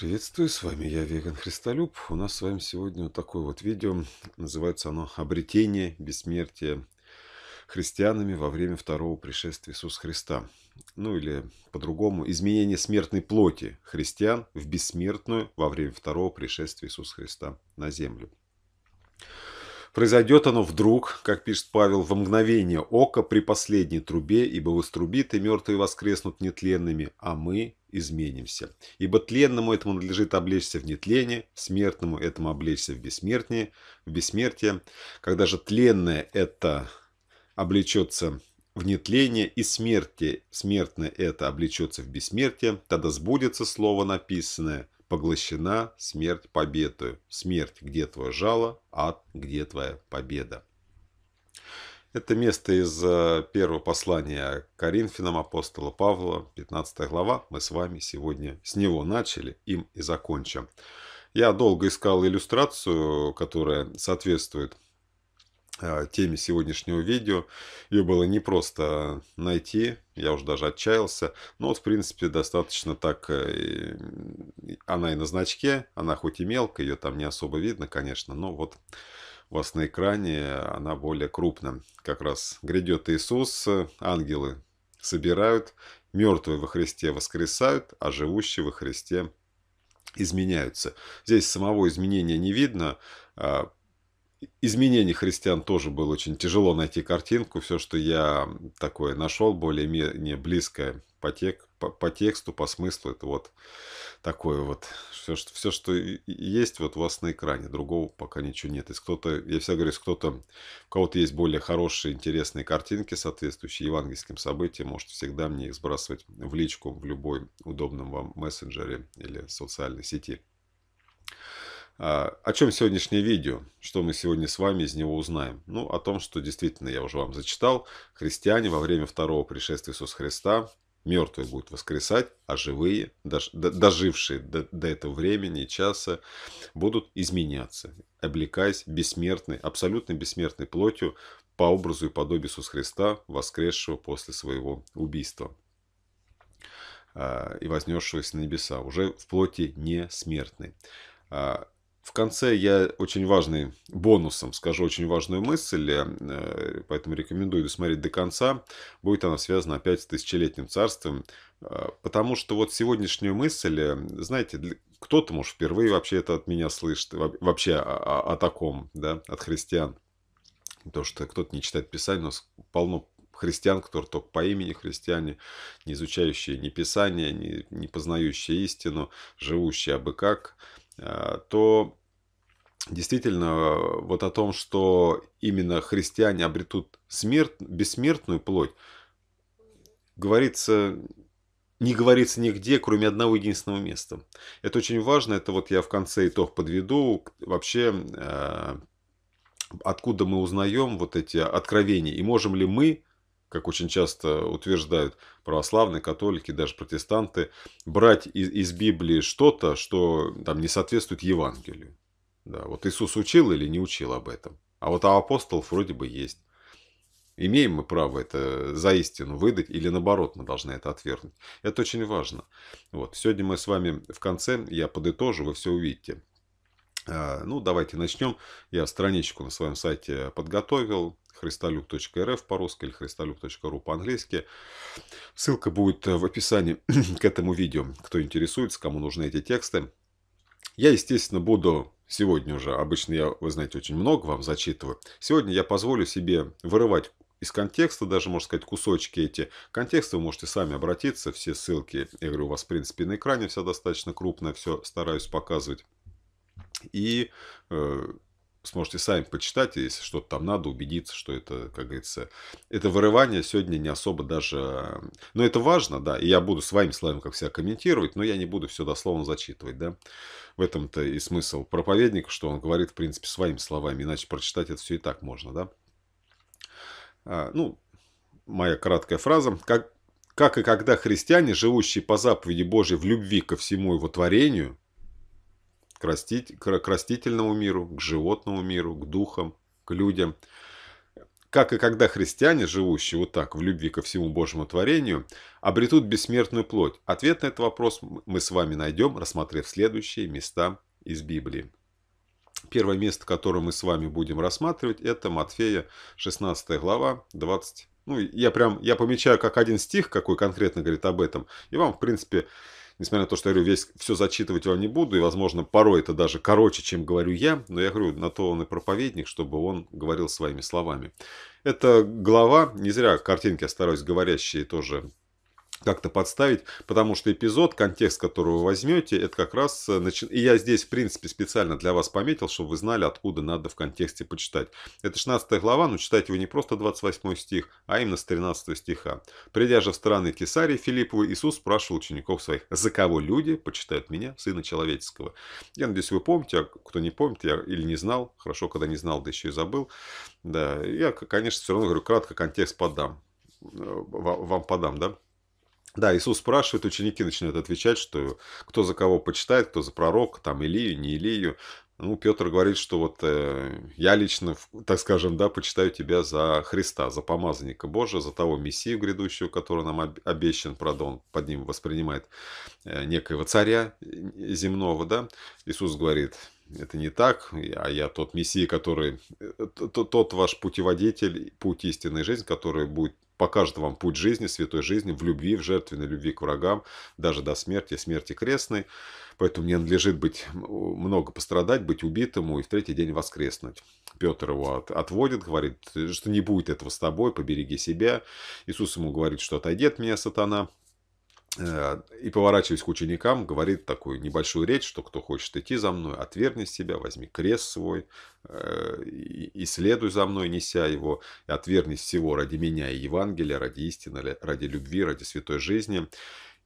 Приветствую, с вами я, Веган Христолюб. У нас с вами сегодня вот такое вот видео. Называется оно «Обретение бессмертия христианами во время второго пришествия Иисуса Христа». Ну или по-другому «Изменение смертной плоти христиан в бессмертную во время второго пришествия Иисуса Христа на землю». Произойдет оно вдруг, как пишет Павел, во мгновение ока при последней трубе, ибо вострубит, и мертвые воскреснут нетленными, а мы изменимся. Ибо тленному этому надлежит облечься в нетление, смертному этому облечься в бессмертие, в бессмертие. Когда же тленное это облечется в нетление, и смерти, смертное это облечется в бессмертие, тогда сбудется слово написанное – поглощена смерть победою. Смерть, где твое жало, ад, где твоя победа. Это место из э, первого послания Коринфянам апостола Павла, 15 глава. Мы с вами сегодня с него начали, им и закончим. Я долго искал иллюстрацию, которая соответствует Э, теме сегодняшнего видео. Ее было непросто найти, я уже даже отчаялся. Но вот, в принципе, достаточно так... Э, она и на значке, она хоть и мелкая, ее там не особо видно, конечно, но вот у вас на экране она более крупная. Как раз грядет Иисус, ангелы собирают, мертвые во Христе воскресают, а живущие во Христе изменяются. Здесь самого изменения не видно, а изменений христиан тоже было очень тяжело найти картинку. Все, что я такое нашел, более-менее близкое по, тек, по, по тексту, по смыслу, это вот такое вот. Все что, все, что есть, вот у вас на экране. Другого пока ничего нет. Если кто-то, я всегда говорю, если кто-то, у кого-то есть более хорошие, интересные картинки, соответствующие евангельским событиям, может всегда мне их сбрасывать в личку в любой удобном вам мессенджере или социальной сети. А, о чем сегодняшнее видео? Что мы сегодня с вами из него узнаем? Ну, о том, что действительно я уже вам зачитал. Христиане во время второго пришествия Иисуса Христа мертвые будут воскресать, а живые, дожившие до, этого времени и часа, будут изменяться, облекаясь бессмертной, абсолютно бессмертной плотью по образу и подобию Иисуса Христа, воскресшего после своего убийства а, и вознесшегося на небеса, уже в плоти не несмертной. А, в конце я очень важный, бонусом скажу очень важную мысль, э, поэтому рекомендую досмотреть до конца. Будет она связана опять с тысячелетним царством, э, потому что вот сегодняшнюю мысль, э, знаете, кто-то, может, впервые вообще это от меня слышит, вообще о, о, о таком, да, от христиан. То, что кто-то не читает Писание, но полно христиан, которые только по имени христиане, не изучающие ни Писание, не, не познающие истину, живущие абы как – а, то действительно э, вот о том, что именно христиане обретут смерть, бессмертную плоть, говорится не говорится нигде, кроме одного единственного места. Это очень важно, это вот я в конце итог подведу. Вообще, э, откуда мы узнаем вот эти откровения, и можем ли мы как очень часто утверждают православные, католики, даже протестанты, брать из, из Библии что-то, что там не соответствует Евангелию. Да, вот Иисус учил или не учил об этом. А вот а апостолов вроде бы есть. Имеем мы право это за истину выдать или наоборот мы должны это отвергнуть. Это очень важно. Вот. Сегодня мы с вами в конце, я подытожу, вы все увидите. А, ну, давайте начнем. Я страничку на своем сайте подготовил. христолюк.рф по-русски или христолюк.ру по-английски. Ссылка будет в описании к этому видео, кто интересуется, кому нужны эти тексты. Я, естественно, буду сегодня уже, обычно я, вы знаете, очень много вам зачитываю. Сегодня я позволю себе вырывать из контекста, даже, можно сказать, кусочки эти контекста, вы можете сами обратиться, все ссылки, я говорю, у вас, в принципе, на экране все достаточно крупно, все стараюсь показывать. И э, сможете сами почитать, если что-то там надо, убедиться, что это, как говорится, это вырывание сегодня не особо даже... Но это важно, да, и я буду с своими словами, как всегда, комментировать, но я не буду все дословно зачитывать, да. В этом-то и смысл проповедника, что он говорит, в принципе, своими словами, иначе прочитать это все и так можно, да. А, ну, моя краткая фраза. Как, как и когда христиане, живущие по заповеди Божьей в любви ко всему его творению – к, растительному миру, к животному миру, к духам, к людям. Как и когда христиане, живущие вот так в любви ко всему Божьему творению, обретут бессмертную плоть? Ответ на этот вопрос мы с вами найдем, рассмотрев следующие места из Библии. Первое место, которое мы с вами будем рассматривать, это Матфея 16 глава 20. Ну, я прям, я помечаю как один стих, какой конкретно говорит об этом. И вам, в принципе, несмотря на то, что я говорю, весь, все зачитывать вам не буду, и, возможно, порой это даже короче, чем говорю я, но я говорю, на то он и проповедник, чтобы он говорил своими словами. Это глава, не зря картинки я стараюсь говорящие тоже как-то подставить, потому что эпизод, контекст который вы возьмете, это как раз... Э, начи... И я здесь, в принципе, специально для вас пометил, чтобы вы знали, откуда надо в контексте почитать. Это 16 глава, но читайте вы не просто 28 стих, а именно с 13 стиха. «Придя же в страны Кесарии Филипповы, Иисус спрашивал учеников своих, за кого люди почитают меня, Сына Человеческого?» Я надеюсь, вы помните, а кто не помнит, я или не знал, хорошо, когда не знал, да еще и забыл. Да, я, конечно, все равно говорю, кратко контекст подам. Э, вам подам, да? Да, Иисус спрашивает, ученики начинают отвечать, что кто за кого почитает, кто за пророка, там Илию, не Илию. Ну, Петр говорит, что вот э, я лично, так скажем, да, почитаю тебя за Христа, за помазанника Божия, за того Мессию грядущего, который нам обещан, правда, он под ним воспринимает э, некоего царя э, земного, да. Иисус говорит, это не так, а я тот Мессия, который, тот, э, тот ваш путеводитель, путь истинной жизни, который будет покажет вам путь жизни, святой жизни, в любви, в жертвенной любви к врагам, даже до смерти, смерти крестной. Поэтому мне надлежит быть, много пострадать, быть убитому и в третий день воскреснуть. Петр его от, отводит, говорит, что не будет этого с тобой, побереги себя. Иисус ему говорит, что отойдет от меня, сатана, Э, и, поворачиваясь к ученикам, говорит такую небольшую речь, что кто хочет идти за мной, отвергни себя, возьми крест свой, э, и следуй за мной, неся его, и отвергнись всего ради меня и Евангелия, ради истины, ради любви, ради святой жизни.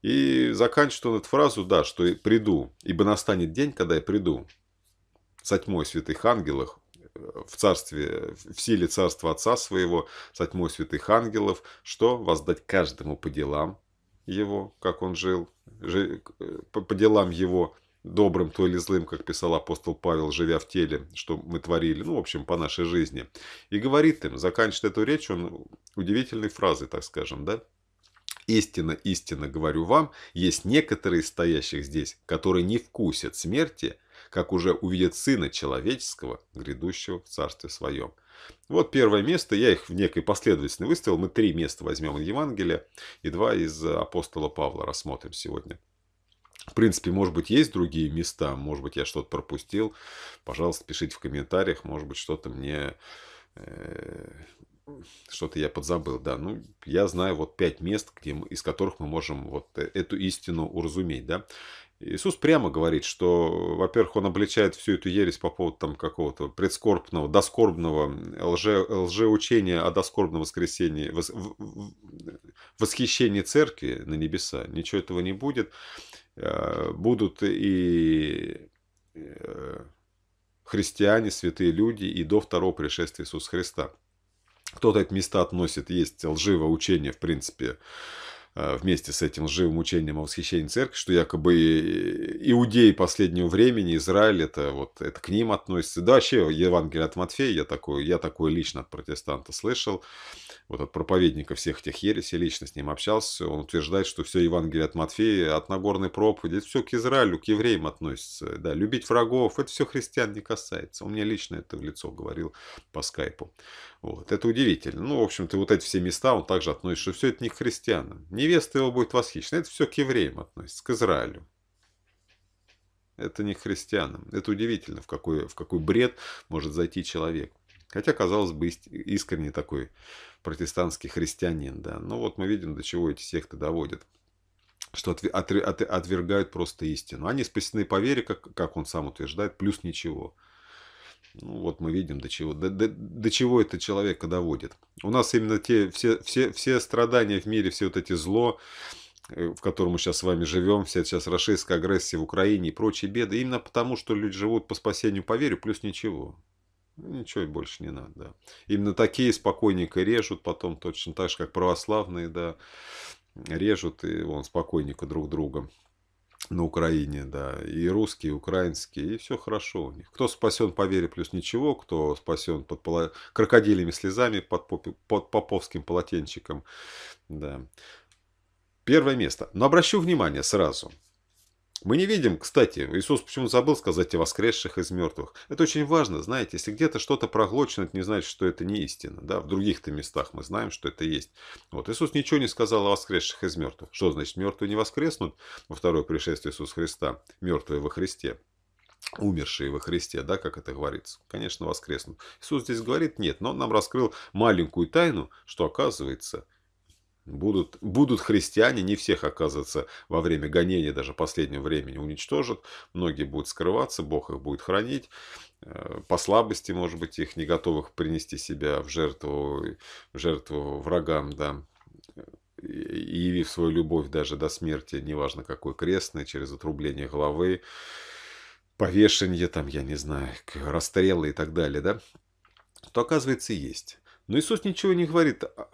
И заканчивает он эту фразу, да, что приду, ибо настанет день, когда я приду со тьмой святых ангелов, э, в царстве, в силе царства Отца своего, со тьмой святых ангелов, что воздать каждому по делам, его, как он жил, э, по делам его, добрым то или злым, как писал апостол Павел, живя в теле, что мы творили, ну, в общем, по нашей жизни. И говорит им, заканчивает эту речь он удивительной фразой, так скажем, да? «Истинно, истинно говорю вам, есть некоторые стоящих здесь, которые не вкусят смерти, как уже увидят Сына Человеческого, грядущего в Царстве Своем». Вот первое место, я их в некой последовательности выставил. Мы три места возьмем из Евангелия и два из э, апостола Павла рассмотрим сегодня. В принципе, может быть, есть другие места, может быть, я что-то пропустил. Пожалуйста, пишите в комментариях, может быть, что-то мне... Э, что-то я подзабыл, да. Ну, я знаю вот пять мест, где мы, из которых мы можем вот э, эту истину уразуметь, да. Иисус прямо говорит, что, во-первых, он обличает всю эту ересь по поводу там какого-то предскорбного, доскорбного лже, лжеучения о доскорбном воскресении, вос, в, в, восхищении церкви на небеса. Ничего этого не будет. Э, будут и э, христиане, святые люди и до второго пришествия Иисуса Христа. Кто-то эти места относит, есть лживое учение, в принципе, Э, вместе с этим лживым учением о восхищении церкви, что якобы иудеи последнего времени, Израиль, это вот это к ним относится. Да, вообще Евангелие от Матфея, я такое, я такое лично от протестанта слышал, вот от проповедника всех этих ересей, лично с ним общался, он утверждает, что все Евангелие от Матфея, от Нагорной проповеди, это все к Израилю, к евреям относится. Да, любить врагов, это все христиан не касается. Он мне лично это в лицо говорил по скайпу. Вот. Это удивительно. Ну, в общем-то, вот эти все места он также относит, что все это не к христианам. Невеста его будет восхищена. Это все к евреям относится, к Израилю. Это не к христианам. Это удивительно, в какой, в какой бред может зайти человек. Хотя, казалось бы, искренне такой протестантский христианин. Да. Но вот мы видим, до чего эти секты доводят что от, от, от, отвергают просто истину. Они спасены по вере, как, как он сам утверждает, плюс ничего. Ну, вот мы видим, до чего, до, до, до чего это человека доводит. У нас именно те, все, все, все страдания в мире, все вот эти зло, э, в котором мы сейчас с вами живем, вся сейчас российская агрессия в Украине и прочие беды, именно потому, что люди живут по спасению по вере, плюс ничего. Ну, ничего больше не надо. Да. Именно такие спокойненько режут, потом точно так же, как православные, да, режут, и он спокойненько друг друга на Украине, да, и русские, и украинские, и все хорошо у них. Кто спасен по вере плюс ничего, кто спасен под поло... крокодилями слезами, под, поп... под поповским полотенчиком, да. Первое место. Но обращу внимание сразу – мы не видим, кстати, Иисус почему забыл сказать о воскресших из мертвых. Это очень важно, знаете, если где-то что-то проглочено, это не значит, что это не истина. Да? В других-то местах мы знаем, что это есть. Вот Иисус ничего не сказал о воскресших из мертвых. Что значит, мертвые не воскреснут во второе пришествие Иисуса Христа, мертвые во Христе? умершие во Христе, да, как это говорится, конечно, воскреснут. Иисус здесь говорит, нет, но он нам раскрыл маленькую тайну, что оказывается, Будут, будут христиане, не всех, оказывается, во время гонения даже последнего времени уничтожат. Многие будут скрываться, Бог их будет хранить. Э, по слабости, может быть, их не готовых принести себя в жертву, в жертву врагам, да, и явив свою любовь даже до смерти, неважно какой крестный, через отрубление головы, повешение, там, я не знаю, расстрелы и так далее, да, то, оказывается, есть. Но ну, Иисус ничего не говорит. А,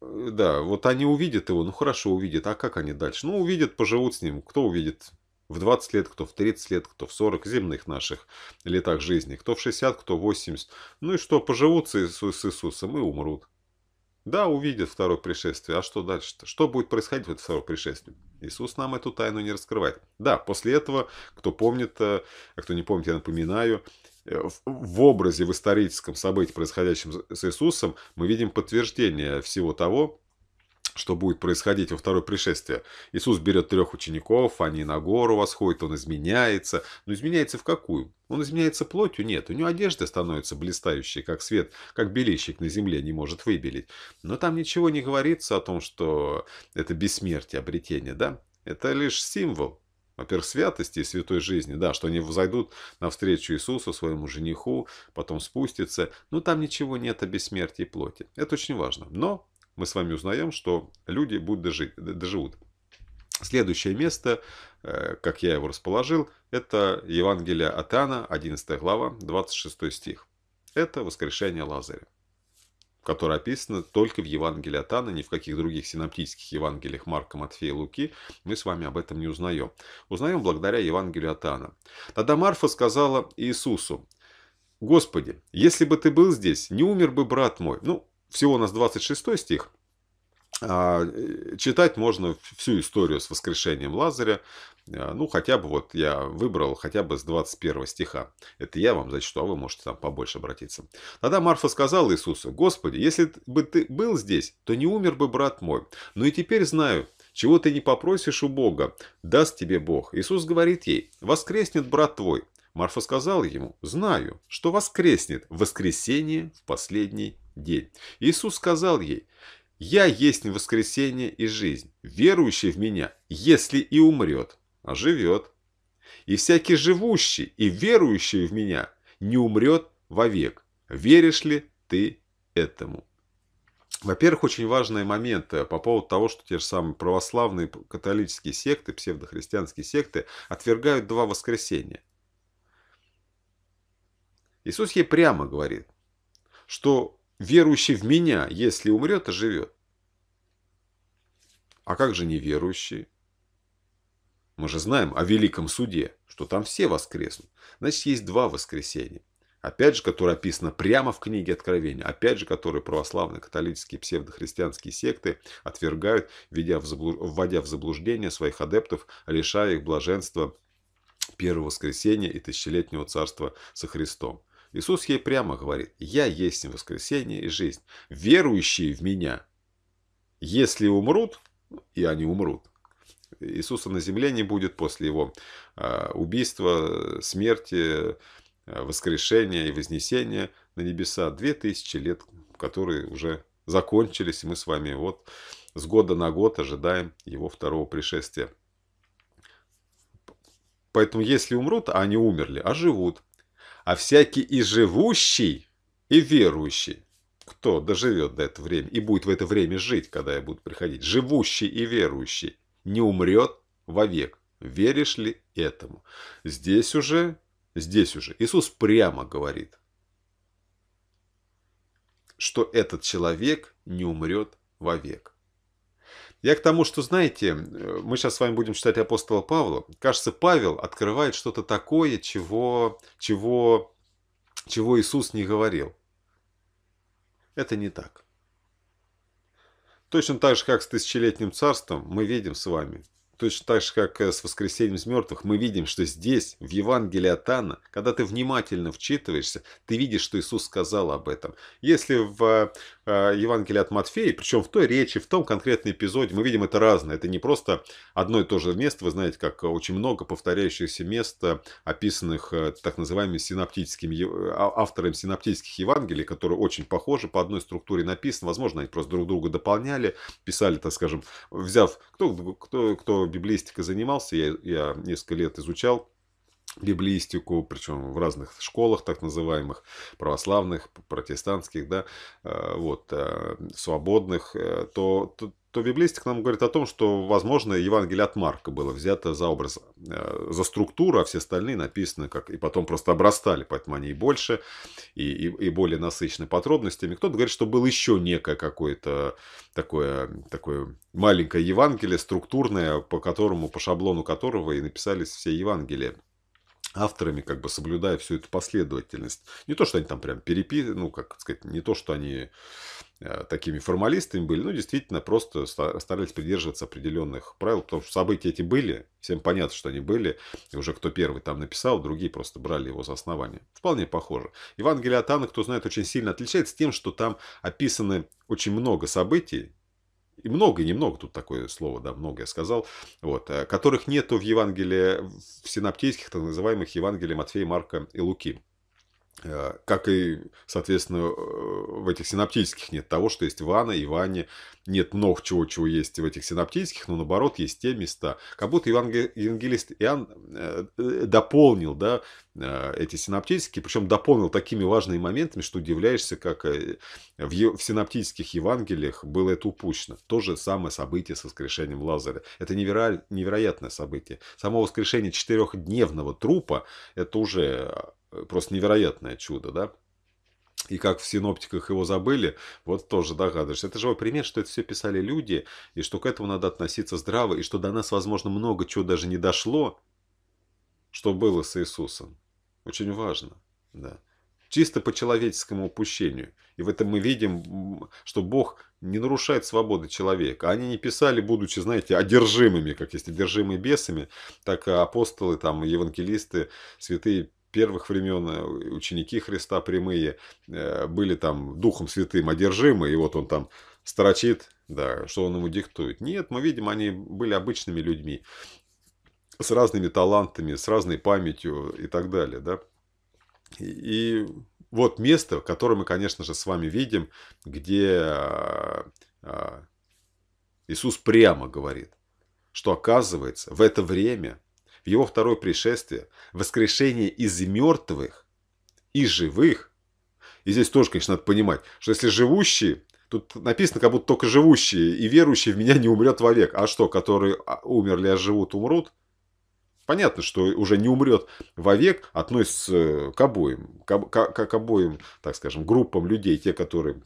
э, да, вот они увидят его, ну хорошо, увидят. А как они дальше? Ну, увидят, поживут с ним. Кто увидит? В 20 лет, кто в 30 лет, кто в 40 земных наших летах жизни, кто в 60, кто в 80. Ну и что, поживут с Иисусом и умрут. Да, увидят второе пришествие. А что дальше-то? Что будет происходить в это второе пришествие? Иисус нам эту тайну не раскрывает. Да, после этого, кто помнит, э, а кто не помнит, я напоминаю, Э, в образе, в историческом событии, происходящем с Иисусом, мы видим подтверждение всего того, что будет происходить во второе пришествие. Иисус берет трех учеников, они на гору восходят, он изменяется. Но изменяется в какую? Он изменяется плотью? Нет. У него одежда становится блистающей, как свет, как белильщик на земле не может выбелить. Но там ничего не говорится о том, что это бессмертие, обретение, да? Это лишь символ, во-первых, святости и святой жизни, да, что они взойдут навстречу Иисусу, своему жениху, потом спустятся. Но ну, там ничего нет о бессмертии плоти. Это очень важно. Но мы с вами узнаем, что люди будут дожить, доживут. Следующее место, э, как я его расположил, это Евангелие от Иоанна, 11 глава, 26 стих. Это воскрешение Лазаря которое описано только в Евангелии от Анны, ни в каких других синоптических Евангелиях Марка, Матфея и Луки, мы с вами об этом не узнаем. Узнаем благодаря Евангелию от Анна. Тогда Марфа сказала Иисусу, «Господи, если бы ты был здесь, не умер бы брат мой». Ну, всего у нас 26 стих. А, э, читать можно всю историю с воскрешением Лазаря. Э, ну, хотя бы вот я выбрал хотя бы с 21 стиха. Это я вам зачту, а вы можете там побольше обратиться. Тогда Марфа сказала Иисусу, «Господи, если бы ты был здесь, то не умер бы брат мой. Но и теперь знаю, чего ты не попросишь у Бога, даст тебе Бог». Иисус говорит ей, «Воскреснет брат твой». Марфа сказал ему, «Знаю, что воскреснет в воскресенье в последний день». Иисус сказал ей, «Я есть воскресение и жизнь, верующий в меня, если и умрет, а живет. И всякий живущий и верующий в меня не умрет вовек. Веришь ли ты этому?» Во-первых, очень важный момент э, по поводу того, что те же самые православные католические секты, псевдохристианские секты отвергают два воскресения. Иисус ей прямо говорит, что Верующий в меня, если умрет, оживет. А, а как же неверующие? Мы же знаем о великом суде, что там все воскреснут. Значит, есть два воскресения. Опять же, которое описано прямо в книге Откровения. Опять же, которые православные, католические, псевдохристианские секты отвергают, вводя в заблуждение своих адептов, лишая их блаженства первого воскресения и тысячелетнего царства со Христом. Иисус ей прямо говорит, «Я есть воскресение и жизнь. Верующие в Меня, если умрут, ну, и они умрут». Иисуса на земле не будет после его а, убийства, смерти, а, воскрешения и вознесения на небеса. Две тысячи лет, которые уже закончились, и мы с вами вот с года на год ожидаем его второго пришествия. Поэтому если умрут, а они умерли, а живут, а всякий и живущий, и верующий. Кто доживет до этого времени и будет в это время жить, когда я буду приходить, живущий и верующий, не умрет вовек. Веришь ли этому? Здесь уже, здесь уже. Иисус прямо говорит, что этот человек не умрет вовек. Я к тому, что, знаете, э, мы сейчас с вами будем читать апостола Павла. Кажется, Павел открывает что-то такое, чего, чего, чего Иисус не говорил. Это не так. Точно так же, как с тысячелетним царством, мы видим с вами, Точно так же, как э, с воскресением из мертвых, мы видим, что здесь, в Евангелии от Анна, когда ты внимательно вчитываешься, ты видишь, что Иисус сказал об этом. Если в э, Евангелии от Матфея, причем в той речи, в том конкретном эпизоде, мы видим это разное. Это не просто одно и то же место, вы знаете, как очень много повторяющихся мест, э, описанных так называемыми синаптическими, а, авторами синаптических Евангелий, которые очень похожи, по одной структуре написаны. Возможно, они просто друг друга дополняли, писали, так скажем, взяв, кто, кто, кто тема библистика занимался, я, я несколько лет изучал библистику, причем в разных школах, так называемых, православных, протестантских, да, э, вот, э, свободных, э, то, то то библистик нам говорит о том, что, возможно, Евангелие от Марка было взято за образ, э, за структуру, а все остальные написаны как... И потом просто обрастали, поэтому они и больше, и, и, и более насыщены подробностями. Кто-то говорит, что был еще некое какое-то такое, такое маленькое Евангелие, структурное, по которому, по шаблону которого и написались все Евангелия авторами, как бы соблюдая всю эту последовательность. Не то, что они там прям перепи, ну, как сказать, не то, что они Э, такими формалистами были, ну, действительно, просто старались придерживаться определенных правил, потому что события эти были, всем понятно, что они были, и уже кто первый там написал, другие просто брали его за основание. Вполне похоже. Евангелие от Анны, кто знает, очень сильно отличается тем, что там описаны очень много событий, и много, и немного, тут такое слово, да, много я сказал, вот, э, которых нету в Евангелии, в синаптийских, так называемых Евангелии Матфея, Марка и Луки. Э, как и, соответственно, э, в этих синаптических нет того, что есть ванна и ванне. Нет много чего, чего есть в этих синаптических, но наоборот есть те места. Как будто евангелист Иоанн э, дополнил да, эти синаптические, причем дополнил такими важными моментами, что удивляешься, как в синаптических Евангелиях было это упущено. То же самое событие с воскрешением Лазаря. Это неверо... невероятное событие. Само воскрешение четырехдневного трупа, это уже Э, просто невероятное чудо, да? И как в синоптиках его забыли, вот тоже догадываешься. Это живой пример, что это все писали люди, и что к этому надо относиться здраво, и что до нас, возможно, много чего даже не дошло, что было с Иисусом. Очень важно, да. Чисто по человеческому упущению. И в этом мы видим, что Бог не нарушает свободы человека. Они не писали, будучи, знаете, одержимыми, как есть одержимые бесами, так апостолы, там, евангелисты, святые первых времен э, ученики Христа прямые э, были там Духом Святым одержимы, и вот он там строчит, да, что он ему диктует. Нет, мы видим, они были обычными людьми с разными талантами, с разной памятью и так далее, да. И вот место, которое мы, конечно же, с вами видим, где а, а, Иисус прямо говорит, что оказывается в это время в его второе пришествие, воскрешение из мертвых и живых. И здесь тоже, конечно, надо понимать, что если живущие, тут написано, как будто только живущие и верующие в меня не умрет вовек. А что, которые а, умерли, а живут, умрут? Понятно, что уже не умрет вовек, относится к обоим, к, к, к обоим, так скажем, группам людей, те, которые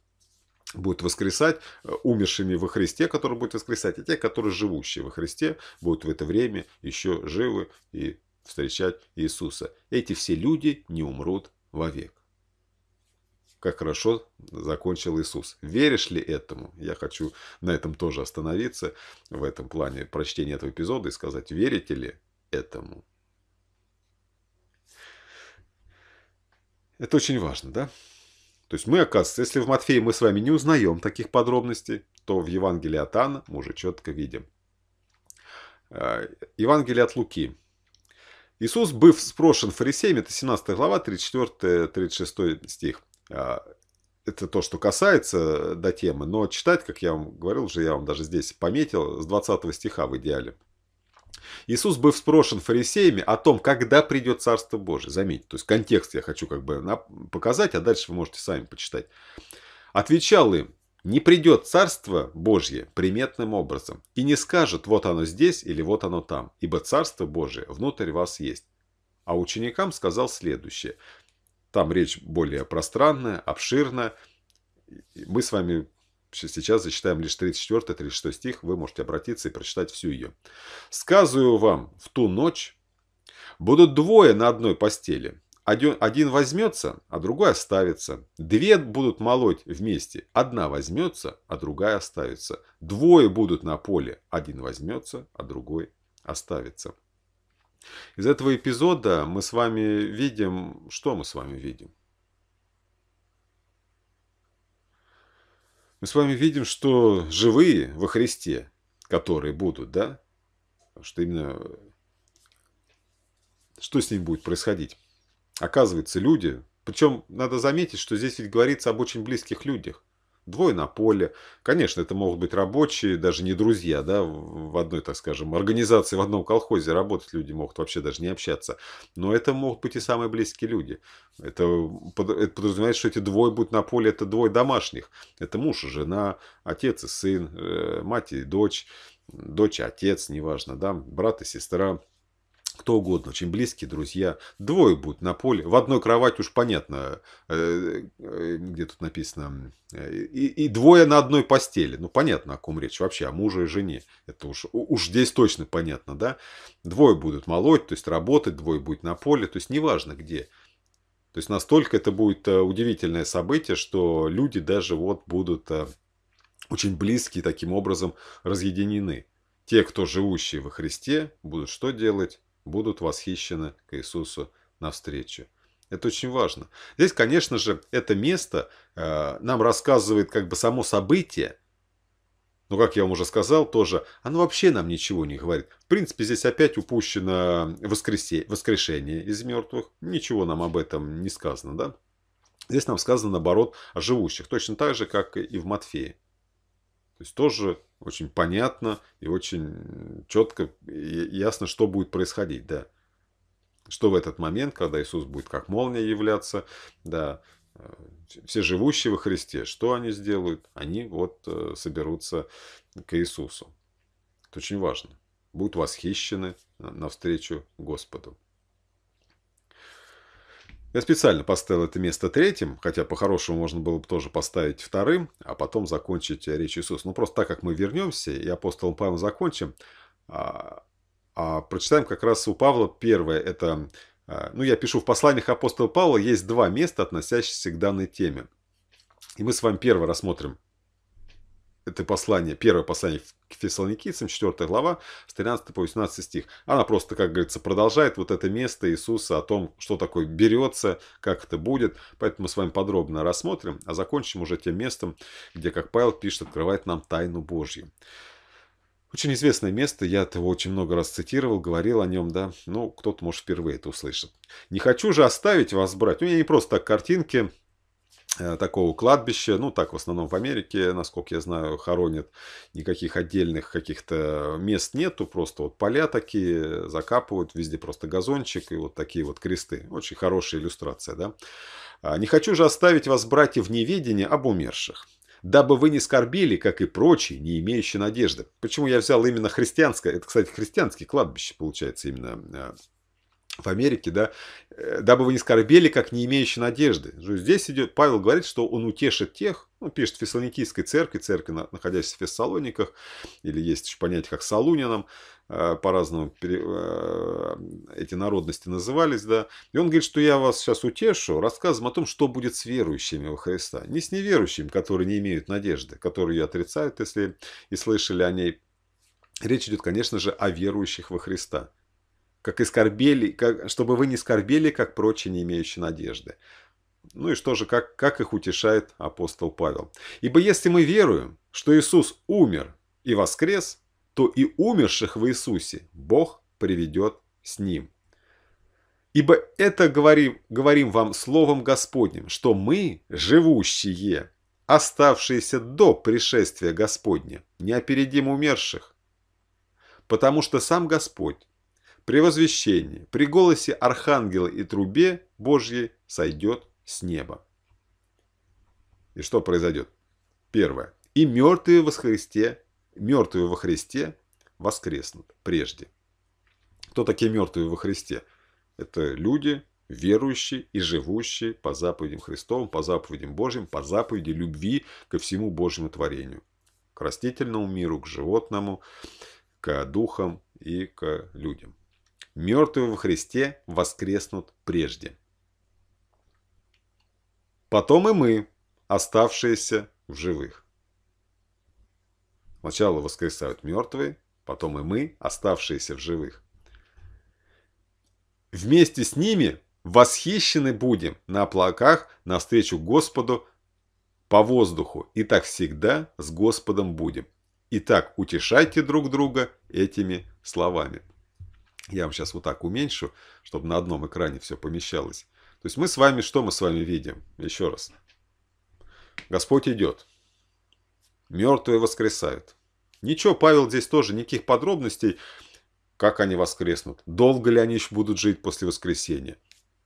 будут воскресать э, умершими во Христе, которые будут воскресать, и те, которые живущие во Христе, будут в это время еще живы и встречать Иисуса. Эти все люди не умрут вовек. Как хорошо закончил Иисус. Веришь ли этому? Я хочу на этом тоже остановиться, в этом плане прочтения этого эпизода и сказать, верите ли этому? Это очень важно, да? То есть мы, оказывается, если в Матфея мы с вами не узнаем таких подробностей, то в Евангелии от Анна мы уже четко видим. А, Евангелие от Луки. Иисус, быв спрошен фарисеями, это 17 глава, 34-36 стих. А, это то, что касается э, до темы, но читать, как я вам говорил уже, я вам даже здесь пометил, с 20 стиха в идеале. Иисус был спрошен фарисеями о том, когда придет Царство Божие. Заметьте, то есть контекст я хочу как бы показать, а дальше вы можете сами почитать. Отвечал им, не придет Царство Божье приметным образом и не скажет, вот оно здесь или вот оно там, ибо Царство Божие внутрь вас есть. А ученикам сказал следующее. Там речь более пространная, обширная. Мы с вами Сейчас зачитаем лишь 34-36 стих, вы можете обратиться и прочитать всю ее. «Сказываю вам, в ту ночь будут двое на одной постели, один, возьмется, а другой оставится. Две будут молоть вместе, одна возьмется, а другая оставится. Двое будут на поле, один возьмется, а другой оставится. Из этого эпизода мы с вами видим, что мы с вами видим? мы с вами видим, что живые во Христе, которые будут, да, что именно э, что с ними будет происходить? Оказывается, люди, причем надо заметить, что здесь ведь говорится об очень близких людях двое на поле. Конечно, это могут быть рабочие, даже не друзья, да, в одной, так скажем, организации, в одном колхозе работать люди могут вообще даже не общаться. Но это могут быть и самые близкие люди. Это, это подразумевает, что эти двое будут на поле, это двое домашних. Это муж и жена, отец и сын, э, мать и дочь, дочь и отец, неважно, да, брат и сестра кто угодно, очень близкие друзья. Двое будут на поле. В одной кровати уж понятно, э, э, где тут написано. Э, и, и двое на одной постели. Ну, понятно, о ком речь вообще, о муже и жене. Это уж, уж здесь точно понятно, да? Двое будут молоть, то есть работать, двое будет на поле. То есть неважно где. То есть настолько это будет удивительное событие, что люди даже вот будут очень близкие таким образом разъединены. Те, кто живущие во Христе, будут что делать? будут восхищены к Иисусу навстречу. Это очень важно. Здесь, конечно же, это место э, нам рассказывает как бы само событие, но, как я вам уже сказал, тоже оно вообще нам ничего не говорит. В принципе, здесь опять упущено воскресе... воскрешение из мертвых. Ничего нам об этом не сказано, да? Здесь нам сказано, наоборот, о живущих. Точно так же, как и в Матфее. То есть тоже очень понятно и очень четко и ясно, что будет происходить, да. Что в этот момент, когда Иисус будет как молния являться, да, э, все живущие во Христе, что они сделают? Они вот э, соберутся к Иисусу. Это очень важно. Будут восхищены навстречу Господу. Я специально поставил это место третьим, хотя по-хорошему можно было бы тоже поставить вторым, а потом закончить э, речь Иисуса. Но ну, просто так как мы вернемся и апостолом Павлом закончим, а, а прочитаем как раз у Павла первое, это, э, ну, я пишу в посланиях апостола Павла, есть два места, относящиеся к данной теме. И мы с вами первое рассмотрим это послание, первое послание к Фессалоникийцам, 4 глава, с 13 по 18 стих. Она просто, как говорится, продолжает вот это место Иисуса о том, что такое берется, как это будет. Поэтому мы с вами подробно рассмотрим, а закончим уже тем местом, где, как Павел пишет, открывает нам тайну Божью. Очень известное место, я его очень много раз цитировал, говорил о нем, да, ну, кто-то, может, впервые это услышит. «Не хочу же оставить вас, брать». Ну, я не просто так картинки Э, такого кладбища, ну так в основном в Америке, насколько я знаю, хоронят, никаких отдельных каких-то мест нету, просто вот поля такие закапывают, везде просто газончик и вот такие вот кресты. Очень хорошая иллюстрация, да? А, «Не хочу же оставить вас, братья, в неведении об умерших, дабы вы не скорбели, как и прочие, не имеющие надежды». Почему я взял именно христианское, это, кстати, христианские кладбища, получается, именно а, в Америке, да, э, дабы вы не скорбели, как не имеющие надежды. Здесь идет, Павел говорит, что он утешит тех, он ну, пишет в Фессалоникийской церкви, церкви, находящейся в Фессалониках, или есть еще понятие, как Салунинам, э, по-разному э, эти народности назывались, да. И он говорит, что я вас сейчас утешу рассказом о том, что будет с верующими во Христа. Не с неверующими, которые не имеют надежды, которые ее отрицают, если и слышали о ней. Речь идет, конечно же, о верующих во Христа как и скорбели, как, чтобы вы не скорбели, как прочие, не имеющие надежды. Ну и что же, как, как их утешает апостол Павел. Ибо если мы веруем, что Иисус умер и воскрес, то и умерших в Иисусе Бог приведет с Ним. Ибо это говорим, говорим вам Словом Господним, что мы, живущие, оставшиеся до пришествия Господня, не опередим умерших. Потому что сам Господь при возвещении, при голосе архангела и трубе Божьей сойдет с неба. И что произойдет? Первое. И мертвые во Христе, мертвые во Христе воскреснут прежде. Кто такие мертвые во Христе? Это люди, верующие и живущие по заповедям Христовым, по заповедям Божьим, по заповеди любви ко всему Божьему творению. К растительному миру, к животному, к духам и к людям мертвые во Христе воскреснут прежде. Потом и мы, оставшиеся в живых. Сначала воскресают мертвые, потом и мы, оставшиеся в живых. Вместе с ними восхищены будем на облаках навстречу Господу по воздуху, и так всегда с Господом будем. Итак, утешайте друг друга этими словами. Я вам сейчас вот так уменьшу, чтобы на одном экране все помещалось. То есть мы с вами, что мы с вами видим? Еще раз. Господь идет. Мертвые воскресают. Ничего, Павел здесь тоже никаких подробностей, как они воскреснут. Долго ли они еще будут жить после воскресения.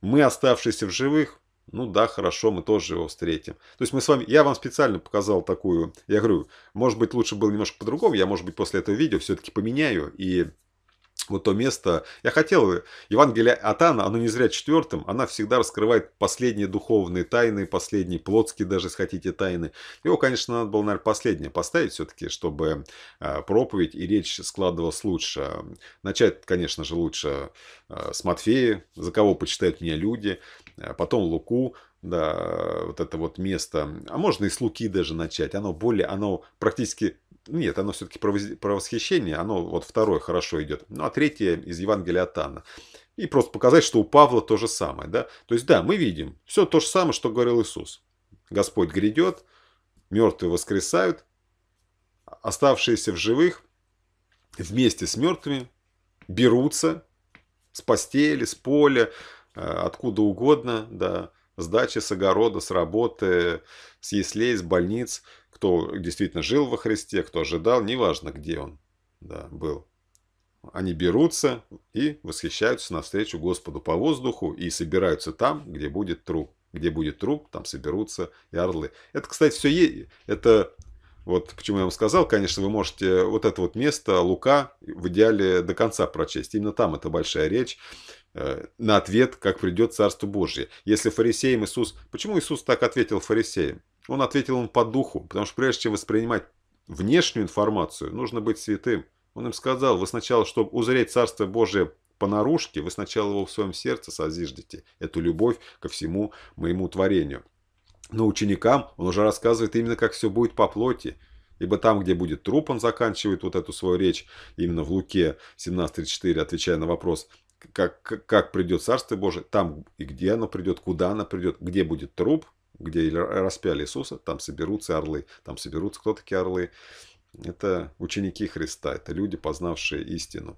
Мы, оставшиеся в живых, ну да, хорошо, мы тоже его встретим. То есть мы с вами, я вам специально показал такую, я говорю, может быть лучше было немножко по-другому, я может быть после этого видео все-таки поменяю и то место. Я хотел, Евангелие от Анна, оно не зря четвертым, она всегда раскрывает последние духовные тайны, последние плотские даже, если хотите, тайны. Его, конечно, надо было, наверное, последнее поставить все-таки, чтобы а, проповедь и речь складывалась лучше. Начать, конечно же, лучше а, с Матфея, за кого почитают меня люди, а потом Луку, да, вот это вот место. А можно и с Луки даже начать. Оно более, оно практически нет, оно все-таки про восхищение, оно вот второе хорошо идет. Ну, а третье из Евангелия от Анна. И просто показать, что у Павла то же самое. Да? То есть, да, мы видим все то же самое, что говорил Иисус. Господь грядет, мертвые воскресают, оставшиеся в живых вместе с мертвыми берутся с постели, с поля, э, откуда угодно, да, с дачи, с огорода, с работы, с яслей, с больниц – кто действительно жил во Христе, кто ожидал, неважно, где он да, был. Они берутся и восхищаются навстречу Господу по воздуху и собираются там, где будет труп. Где будет труп, там соберутся и орлы. Это, кстати, все есть. Это вот почему я вам сказал, конечно, вы можете вот это вот место Лука в идеале до конца прочесть. Именно там это большая речь э, на ответ, как придет Царство Божье. Если фарисеям Иисус... Почему Иисус так ответил фарисеям? Он ответил им по духу, потому что прежде чем воспринимать внешнюю информацию, нужно быть святым. Он им сказал, вы сначала, чтобы узреть Царство Божие понарушке, вы сначала его в своем сердце созиждете, эту любовь ко всему моему творению. Но ученикам он уже рассказывает именно, как все будет по плоти. Ибо там, где будет труп, он заканчивает вот эту свою речь, именно в Луке 17.34, отвечая на вопрос, как, как придет Царство Божие, там и где оно придет, куда оно придет, где будет труп, где распяли Иисуса, там соберутся орлы, там соберутся кто такие орлы. Это ученики Христа, это люди, познавшие истину.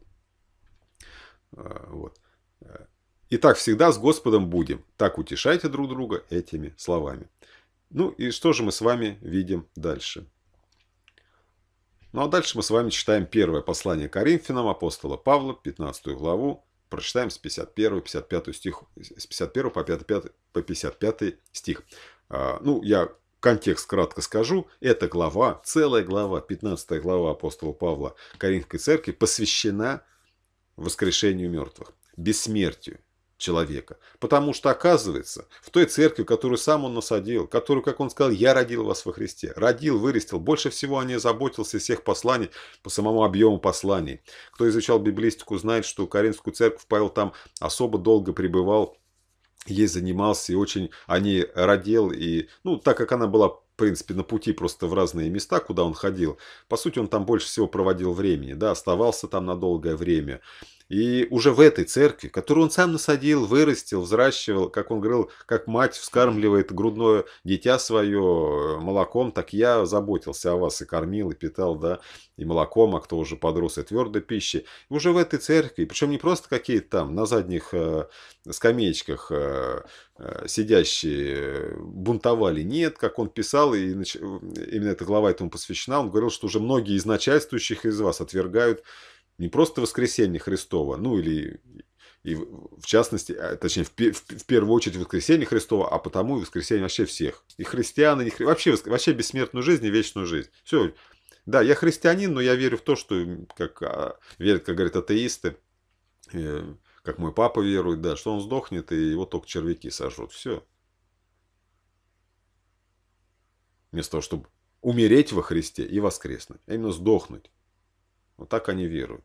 А, вот. Э, Итак, всегда с Господом будем. Так утешайте друг друга этими словами. Ну и что же мы с вами видим дальше? Ну а дальше мы с вами читаем первое послание Коринфянам апостола Павла, 15 главу, прочитаем с 51 55 стих, с 51 по 55, по 55 стих. А, ну, я контекст кратко скажу. Эта глава, целая глава, 15 глава апостола Павла Коринфской церкви посвящена воскрешению мертвых, бессмертию, человека. Потому что, оказывается, в той церкви, которую сам он насадил, которую, как он сказал, «Я родил вас во Христе», родил, вырастил, больше всего о ней заботился из всех посланий, по самому объему посланий. Кто изучал библистику, знает, что Каринскую церковь Павел там особо долго пребывал, ей занимался и очень о ней родил. И, ну, так как она была в принципе, на пути просто в разные места, куда он ходил. По сути, он там больше всего проводил времени, да, оставался там на долгое время. И уже в этой церкви, которую он сам насадил, вырастил, взращивал, как он говорил, как мать вскармливает грудное дитя свое э, молоком, так я заботился о вас и кормил, и питал, да, и молоком, а кто уже подрос, и твердой пищи. И уже в этой церкви, причем не просто какие-то там на задних э, скамеечках э, э сидящие э, бунтовали, нет, как он писал, и нач... именно эта глава этому посвящена, он говорил, что уже многие из начальствующих из вас отвергают не просто воскресенье Христова, ну или и в частности, а, точнее, в, в, в первую очередь воскресение Христова, а потому и воскресенье вообще всех. И христиан, и не хри... вообще, вообще бессмертную жизнь и вечную жизнь. Все. Да, я христианин, но я верю в то, что, как а, верят, как говорят атеисты, э, как мой папа верует, да, что он сдохнет, и его только червяки сожрут. Все. Вместо того, чтобы умереть во Христе и воскреснуть, а именно сдохнуть. Вот так они веруют.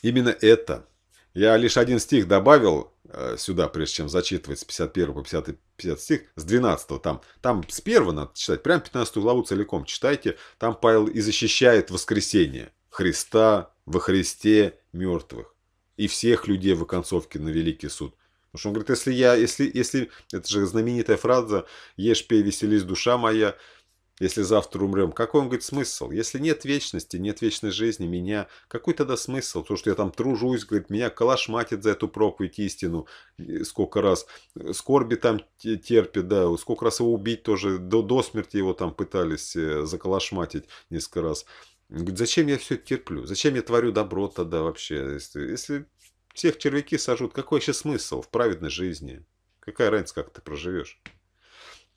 Именно это. Я лишь один стих добавил э, сюда, прежде чем зачитывать с 51 по 50, 50 стих, с 12 там. Там с 1 надо читать, прям 15 главу целиком читайте. Там Павел и защищает воскресение Христа во Христе мертвых и всех людей в оконцовке на Великий суд. Потому что он говорит, если я, если, если, это же знаменитая фраза, ешь, пей, веселись, душа моя, если завтра умрем, какой он, говорит, смысл? Если нет вечности, нет вечной жизни, меня, какой тогда смысл? То, что я там тружусь, говорит, меня калашматит за эту проповедь истину, сколько раз. Э, скорби там терпит, да, сколько раз его убить тоже, до, до смерти его там пытались э, закалашматить несколько раз. Говорит, зачем я все терплю? Зачем я творю добро тогда вообще? Если, если всех червяки сажут, какой еще смысл в праведной жизни? Какая разница, как ты проживешь?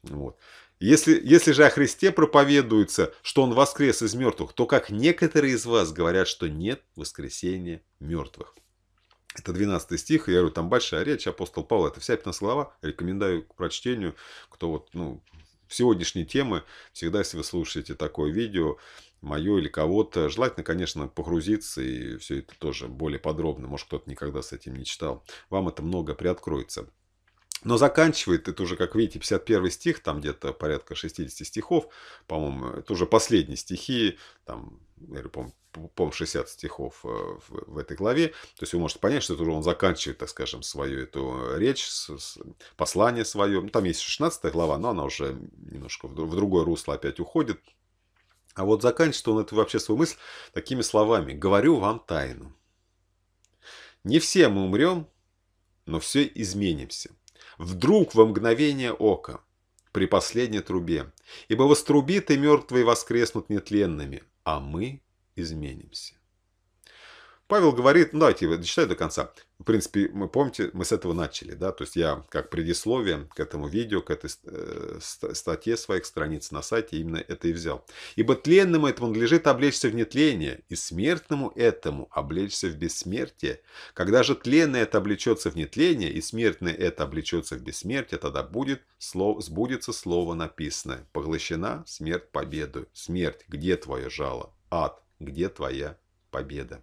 Вот. Если, если же о Христе проповедуется, что Он воскрес из мертвых, то как некоторые из вас говорят, что нет воскресения мертвых. Это 12 стих, я говорю, там большая речь, апостол Павел, это вся 15 глава, рекомендую к прочтению, кто вот, ну, сегодняшней темы, всегда, если вы слушаете такое видео, мое или кого-то, желательно, конечно, погрузиться и все это тоже более подробно, может, кто-то никогда с этим не читал, вам это много приоткроется. Но заканчивает, это уже, как видите, 51 стих, там где-то порядка 60 стихов, по-моему, это уже последние стихи, там, я помню, по 60 стихов э, в этой главе. То есть вы можете понять, что это уже он заканчивает, так скажем, свою эту речь, послание свое. Ну, там есть 16 глава, но она уже немножко в другое русло опять уходит. А вот заканчивает он эту вообще свою мысль такими словами. «Говорю вам тайну. Не все мы умрем, но все изменимся» вдруг во мгновение ока, при последней трубе, ибо вострубит и мертвые воскреснут нетленными, а мы изменимся. Павел говорит, ну давайте дочитаю до конца. В принципе, мы помните, мы с этого начали, да, то есть я как предисловие к этому видео, к этой э, статье своих страниц на сайте именно это и взял. Ибо тленному этому надлежит облечься в нетление, и смертному этому облечься в бессмертие. Когда же тленное это облечется в нетление, и смертное это облечется в бессмертие, тогда будет слово, сбудется слово написанное. Поглощена смерть победу. Смерть, где твое жало? Ад, где твоя победа?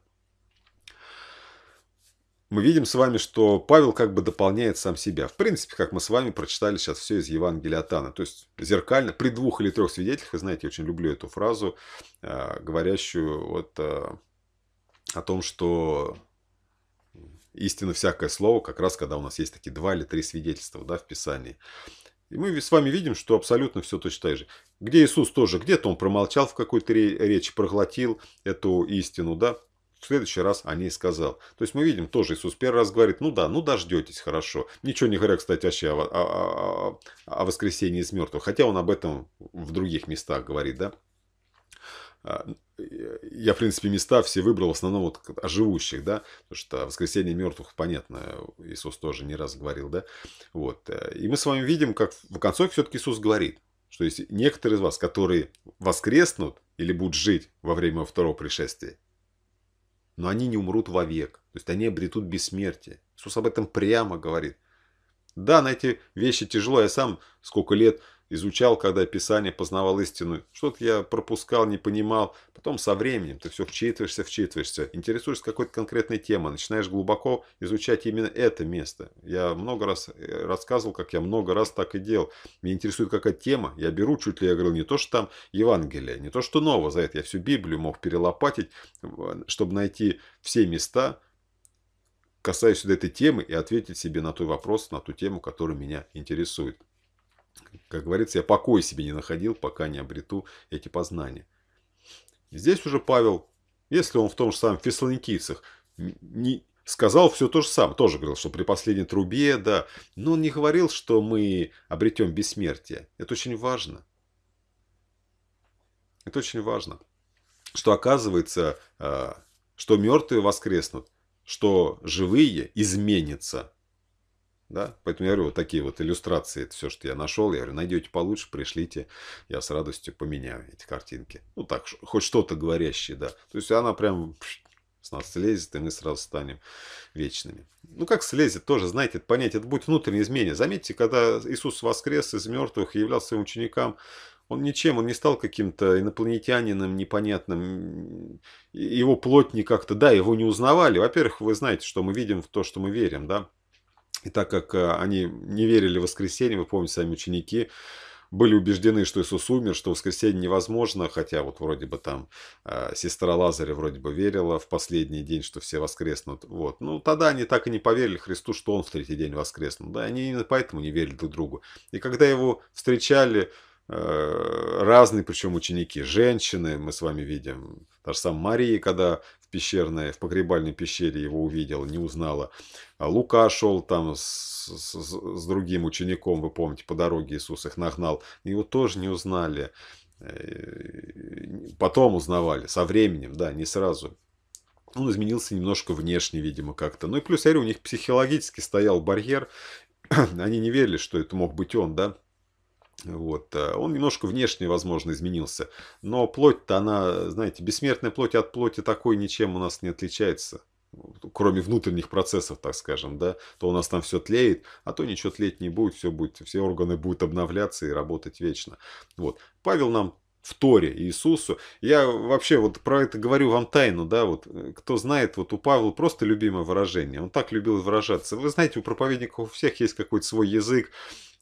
мы видим с вами, что Павел как бы дополняет сам себя. В принципе, как мы с вами прочитали сейчас все из Евангелия от Анна. То есть зеркально, при двух или трех свидетелях, и знаете, я очень люблю эту фразу, э, говорящую вот э, о том, что истинно всякое слово, как раз когда у нас есть такие два или три свидетельства да, в Писании. И мы с вами видим, что абсолютно все точно так же. Где Иисус тоже, где-то он промолчал в какой-то речи, проглотил эту истину, да, в следующий раз о ней сказал. То есть мы видим, тоже Иисус первый раз говорит, ну да, ну дождетесь, хорошо. Ничего не говоря, кстати, вообще о, о, о, о воскресении из мертвых. Хотя он об этом в других местах говорит, да. А, я, в принципе, места все выбрал в основном вот о живущих, да, потому что воскресенье мертвых, понятно, Иисус тоже не раз говорил, да, вот. И мы с вами видим, как в конце все-таки Иисус говорит, что есть некоторые из вас, которые воскреснут или будут жить во время второго пришествия, но они не умрут вовек. То есть они обретут бессмертие. Иисус об этом прямо говорит. Да, на эти вещи тяжело. Я сам сколько лет изучал, когда Писание познавал истину. Что-то я пропускал, не понимал. Потом со временем ты все вчитываешься, вчитываешься, интересуешься какой-то конкретной темой, начинаешь глубоко изучать именно это место. Я много раз э, рассказывал, как я много раз так и делал. Меня интересует какая тема, я беру чуть ли, я говорил, не то, что там Евангелие, не то, что Нового, за это я всю Библию мог перелопатить, чтобы найти все места, касаясь этой темы и ответить себе на тот вопрос, на ту тему, которая меня интересует. Как говорится, я покой себе не находил, пока не обрету эти познания. Здесь уже Павел, если он в том же самом Фессалоникийцах, не, сказал все то же самое, тоже говорил, что при последней трубе, да, но он не говорил, что мы обретем бессмертие. Это очень важно. Это очень важно, что оказывается, а, что мертвые воскреснут, что живые изменятся. Да? Поэтому я говорю, вот такие вот иллюстрации, это все, что я нашел. Я говорю, найдете получше, пришлите, я с радостью поменяю эти картинки. Ну так, хоть что-то говорящее, да. То есть она прям с нас слезет, и мы сразу станем вечными. Ну, как слезет, тоже, знаете, это понятие, это будет внутреннее изменение. Заметьте, когда Иисус воскрес из мертвых и являлся своим ученикам, он ничем, он не стал каким-то инопланетянином непонятным, его плоть не как-то, да, его не узнавали. Во-первых, вы знаете, что мы видим в то, что мы верим, да, и так как э, они не верили в воскресенье, вы помните, сами ученики, были убеждены, что Иисус умер, что воскресенье невозможно, хотя вот вроде бы там э, сестра Лазаря вроде бы верила в последний день, что все воскреснут. Вот. Ну, тогда они так и не поверили Христу, что Он в третий день воскреснул. Да, они именно поэтому не верили друг другу. И когда Его встречали э, разные, причем ученики, женщины, мы с вами видим, та же самая Мария, когда пещерной, в погребальной пещере его увидела, не узнала. А Лука шел там с, с, с другим учеником, вы помните, по дороге Иисус их нагнал. Его тоже не узнали. Э, потом узнавали, со временем, да, не сразу. Он изменился немножко внешне, видимо, как-то. Ну и плюс, я говорю, у них психологически стоял барьер. Они не верили, что это мог быть он, да. Вот. Э, он немножко внешне, возможно, изменился. Но плоть-то она, знаете, бессмертная плоть от плоти такой ничем у нас не отличается. Кроме внутренних процессов, так скажем, да, то у нас там все тлеет, а то ничего тлеть не будет, все будет, все органы будут обновляться и работать вечно. Вот. Павел нам в Торе Иисусу. Я вообще вот про это говорю вам тайну, да, вот э, кто знает, вот у Павла просто любимое выражение, он так любил выражаться. Вы знаете, у проповедников у всех есть какой-то свой язык,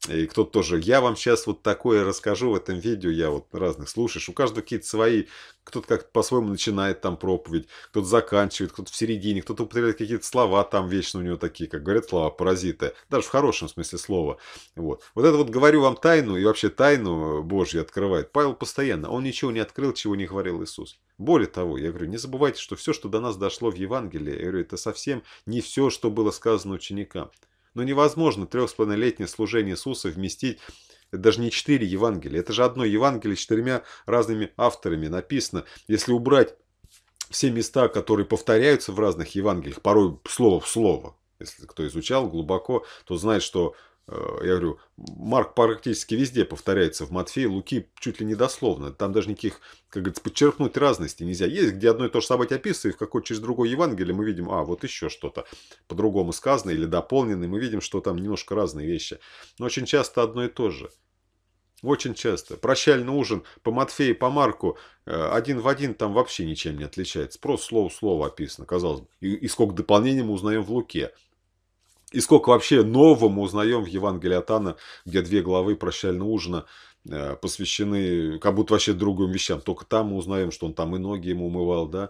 и кто-то тоже, я вам сейчас вот такое расскажу в этом видео, я вот разных слушаешь, у каждого какие-то свои, кто-то как-то по-своему начинает там проповедь, кто-то заканчивает, кто-то в середине, кто-то употребляет какие-то слова там вечно у него такие, как говорят слова паразиты, даже в хорошем смысле слова. Вот. вот это вот говорю вам тайну, и вообще тайну Божью открывает. Павел постоянно, он ничего не открыл, чего не говорил Иисус. Более того, я говорю, не забывайте, что все, что до нас дошло в Евангелии, я говорю, это совсем не все, что было сказано ученикам. Но невозможно трех с половиной летнее служение Иисуса вместить даже не четыре Евангелия. Это же одно Евангелие с четырьмя разными авторами написано. Если убрать все места, которые повторяются в разных Евангелиях, порой слово в слово, если кто изучал глубоко, то знает, что Э, я говорю, Марк практически везде повторяется в Матфея, Луки чуть ли не дословно. Там даже никаких, как говорится, подчеркнуть разности нельзя. Есть, где одно и то же событие описывается, и в какой через другое Евангелие мы видим, а, вот еще что-то по-другому сказано или дополнено, и мы видим, что там немножко разные вещи. Но очень часто одно и то же. Очень часто. Прощальный ужин по Матфею, по Марку, э, один в один там вообще ничем не отличается. Просто слово-слово описано, казалось бы. И, и сколько дополнений мы узнаем в Луке. И сколько вообще нового мы узнаем в Евангелии от Анна, где две главы прощального ужина э, посвящены как будто вообще другим вещам. Только там мы узнаем, что он там и ноги ему умывал, да,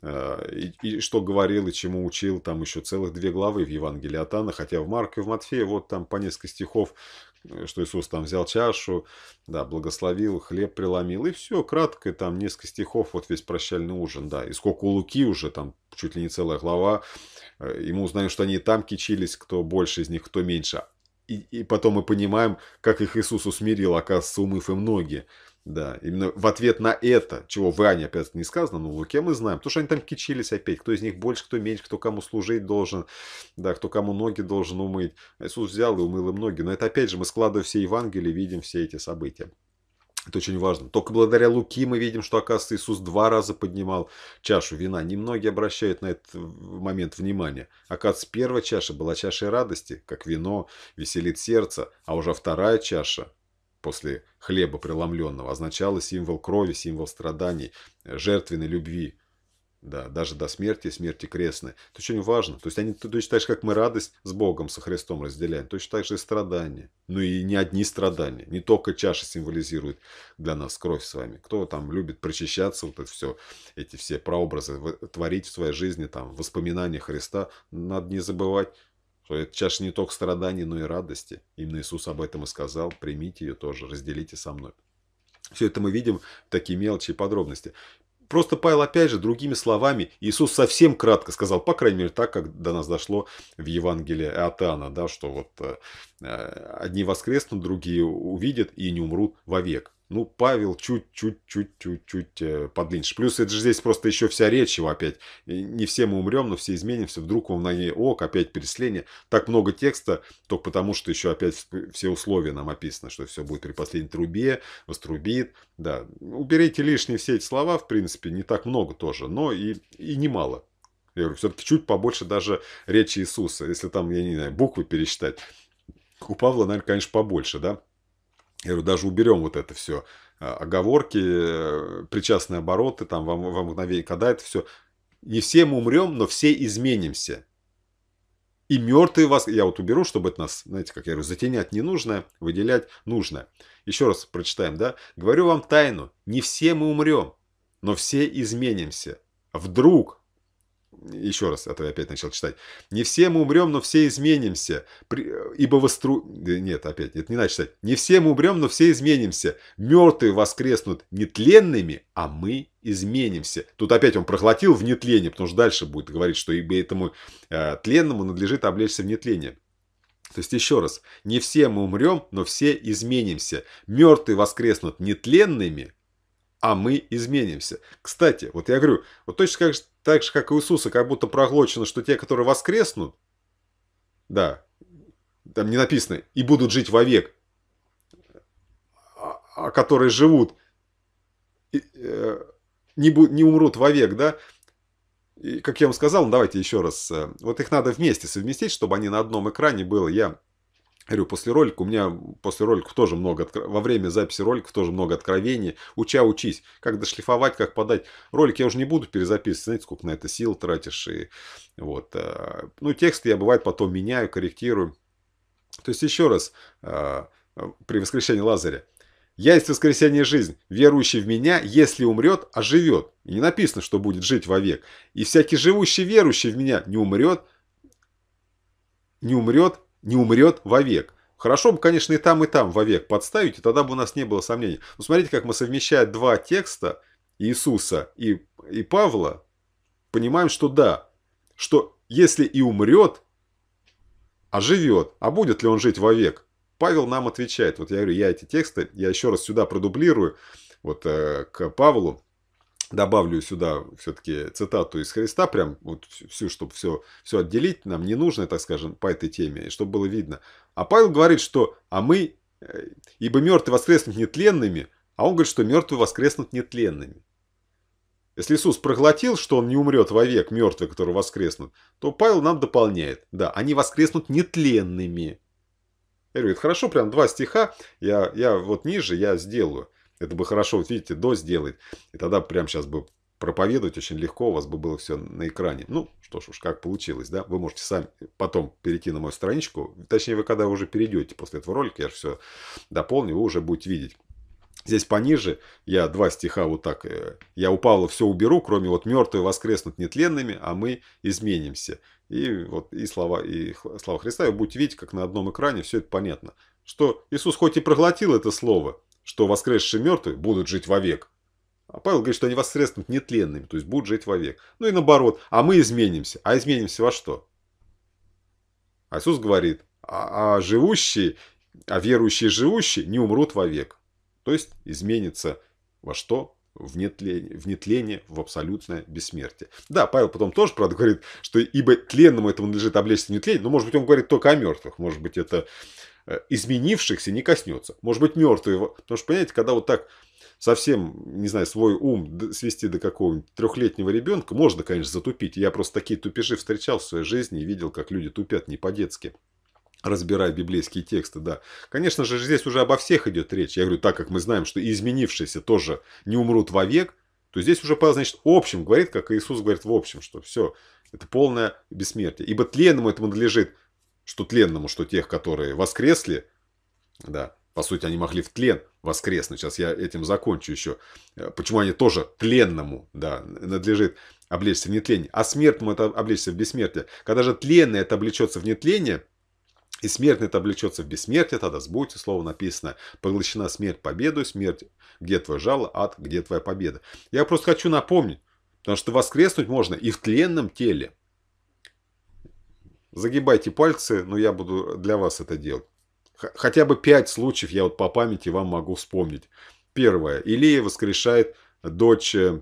э, и, и что говорил, и чему учил. Там еще целых две главы в Евангелии от Анна, хотя в Марке и в Матфея вот там по несколько стихов, э, что Иисус там взял чашу, да, благословил, хлеб преломил, и все, кратко, там несколько стихов, вот весь прощальный ужин, да, и сколько у Луки уже, там чуть ли не целая глава, Э, и мы узнаем, что они и там кичились, кто больше из них, кто меньше. И, и потом мы понимаем, как их Иисус усмирил, оказывается, умыв им ноги. Да, именно в ответ на это, чего в ранее, опять не сказано, но в Луке мы знаем, то что они там кичились опять, кто из них больше, кто меньше, кто кому служить должен, да, кто кому ноги должен умыть. Иисус взял и умыл им ноги, но это опять же мы складывая все Евангелия видим все эти события. Это очень важно. Только благодаря Луки мы видим, что, оказывается, Иисус два раза поднимал чашу вина. Немногие обращают на этот момент внимание. Оказывается, первая чаша была чашей радости, как вино веселит сердце, а уже вторая чаша после хлеба преломленного означала символ крови, символ страданий, жертвенной любви, да, даже до смерти, смерти крестной. Это очень важно. То есть они точно так же, как мы радость с Богом, со Христом разделяем, точно так же и страдания. Ну и не одни страдания. Не только чаша символизирует для нас кровь с вами. Кто там любит прочищаться, вот это все, эти все прообразы, творить в своей жизни там воспоминания Христа, надо не забывать, что это чаша не только страданий, но и радости. Именно Иисус об этом и сказал. Примите ее тоже, разделите со мной. Все это мы видим, такие мелочи и подробности. Просто Павел, опять же, другими словами, Иисус совсем кратко сказал, по крайней мере, так, как до нас дошло в Евангелии от Иоанна, да, что вот э, одни воскреснут, другие увидят и не умрут вовек ну, Павел чуть-чуть-чуть-чуть-чуть э, подлиннее. Плюс это же здесь просто еще вся речь его опять. Не все мы умрем, но все изменимся. Вдруг он на ней, ок, опять пересление. Так много текста, только потому, что еще опять все условия нам описаны, что все будет при последней трубе, вострубит. Да, уберите лишние все эти слова, в принципе, не так много тоже, но и, и немало. Я говорю, все-таки чуть побольше даже речи Иисуса. Если там, я не знаю, буквы пересчитать. У Павла, наверное, конечно, побольше, да? Я говорю, даже уберем вот это все, а, оговорки, э, причастные обороты, там, во, во мгновение, когда это все. Не все мы умрем, но все изменимся. И мертвые вас, я вот уберу, чтобы это нас, знаете, как я говорю, затенять ненужное, выделять нужное. Еще раз прочитаем, да? Говорю вам тайну, не все мы умрем, но все изменимся. Вдруг еще раз, а то я опять начал читать. «Не все мы умрем, но все изменимся, ибо востру...» э, Нет, опять, это не надо читать. «Не все мы умрем, но все изменимся. Мертвые воскреснут нетленными, а мы изменимся». Тут опять он проглотил в нетление, потому что дальше будет говорить, что ибо этому э, тленному надлежит облечься в нетление. То есть еще раз, не все мы умрем, но все изменимся. Мертвые воскреснут нетленными, а мы изменимся. Кстати, вот я говорю, вот точно как же так же, как и у Иисуса, как будто проглочено, что те, которые воскреснут, да, там не написано, и будут жить вовек, а, а которые живут, э, не, бу, не умрут вовек, да, и, как я вам сказал, ну, давайте еще раз, э, вот их надо вместе совместить, чтобы они на одном экране было, я Говорю, после ролика, у меня после роликов тоже много, во время записи роликов тоже много откровений. Уча, учись, как дошлифовать, как подать. Ролик я уже не буду перезаписывать, знаете, сколько на это сил тратишь. И вот. Э, ну, тексты я, бывает, потом меняю, корректирую. То есть, еще раз, э, при воскрешении Лазаря. «Я есть воскресение жизнь, верующий в меня, если умрет, оживет». А и не написано, что будет жить вовек. «И всякий живущий, верующий в меня, не умрет, не умрет, не умрет вовек. Хорошо бы, конечно, и там, и там вовек подставить, и тогда бы у нас не было сомнений. Но смотрите, как мы совмещаем два текста Иисуса и, и Павла, понимаем, что да, что если и умрет, а живет, а будет ли он жить вовек? Павел нам отвечает. Вот я говорю, я эти тексты, я еще раз сюда продублирую, вот э, к Павлу, добавлю сюда все-таки цитату из Христа, прям вот всю, чтобы все, все отделить, нам не нужно, так скажем, по этой теме, и чтобы было видно. А Павел говорит, что «а мы, э, ибо мертвые воскреснут нетленными», а он говорит, что мертвые воскреснут нетленными. Если Иисус проглотил, что он не умрет вовек, мертвые, которые воскреснут, то Павел нам дополняет. Да, они воскреснут нетленными. Я говорю, хорошо, прям два стиха, я, я вот ниже, я сделаю. Это бы хорошо, вот видите, до сделать, И тогда прямо сейчас бы проповедовать очень легко, у вас бы было все на экране. Ну, что ж уж, как получилось, да? Вы можете сами потом перейти на мою страничку. Точнее, вы когда уже перейдете после этого ролика, я же все дополню, вы уже будете видеть. Здесь пониже я два стиха вот так. Э, я у Павла все уберу, кроме вот мертвые воскреснут нетленными, а мы изменимся. И вот и слова, и слова Христа, и будете видеть, как на одном экране все это понятно. Что Иисус хоть и проглотил это слово, что воскресшие мертвые будут жить вовек. А Павел говорит, что они воскреснут нетленными, то есть будут жить вовек. Ну и наоборот, а мы изменимся. А изменимся во что? А Иисус говорит, а, а живущие, а верующие живущие не умрут вовек. То есть изменится во что? в нетление, в, нетление, в абсолютное бессмертие. Да, Павел потом тоже, правда, говорит, что ибо тленному этому надлежит облечься нетление, но, может быть, он говорит только о мертвых. Может быть, это Э, изменившихся не коснется. Может быть, мертвые. Потому что, понимаете, когда вот так совсем, не знаю, свой ум свести до какого-нибудь трехлетнего ребенка, можно, конечно, затупить. Я просто такие тупежи встречал в своей жизни и видел, как люди тупят не по-детски разбирая библейские тексты, да. Конечно же, здесь уже обо всех идет речь. Я говорю, так как мы знаем, что изменившиеся тоже не умрут вовек, то здесь уже, значит, общим говорит, как Иисус говорит в общем, что все, это полное бессмертие. Ибо тленному этому надлежит что тленному, что тех, которые воскресли, да, по сути, они могли в тлен воскреснуть. Сейчас я этим закончу еще. Э, почему они тоже тленному, да, надлежит облечься в нетление. А смертному это облечься в бессмертие. Когда же тленное это облечется в нетление, и смертный это облечется в бессмертие, тогда сбудьте, слово написано, поглощена смерть победу, смерть, где твое жало, ад, где твоя победа. Я просто хочу напомнить, потому что воскреснуть можно и в тленном теле – Загибайте пальцы, но я буду для вас это делать. Хотя бы пять случаев я вот по памяти вам могу вспомнить. Первое. Илия воскрешает дочь, э,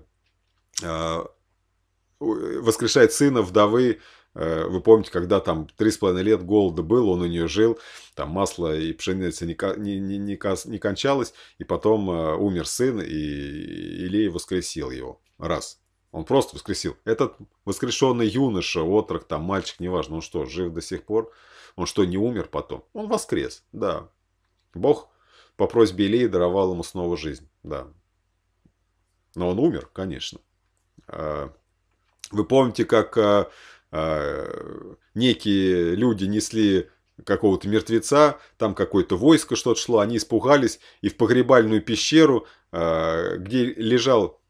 а, воскрешает сына вдовы. Э, вы помните, когда там три с половиной лет голода был, он у нее жил, там масло и пшеница не, не, не, не, не кончалось, и потом э, умер сын, и Илия воскресил его. Раз. Он просто воскресил. Этот воскрешенный юноша, отрок, там, мальчик, неважно, он что, жив до сих пор? Он что, не умер потом? Он воскрес, да. Бог по просьбе Илии даровал ему снова жизнь, да. Но он умер, конечно. А, вы помните, как а, а, некие люди несли какого-то мертвеца, там какое-то войско что-то шло, они испугались, и в погребальную пещеру, где лежал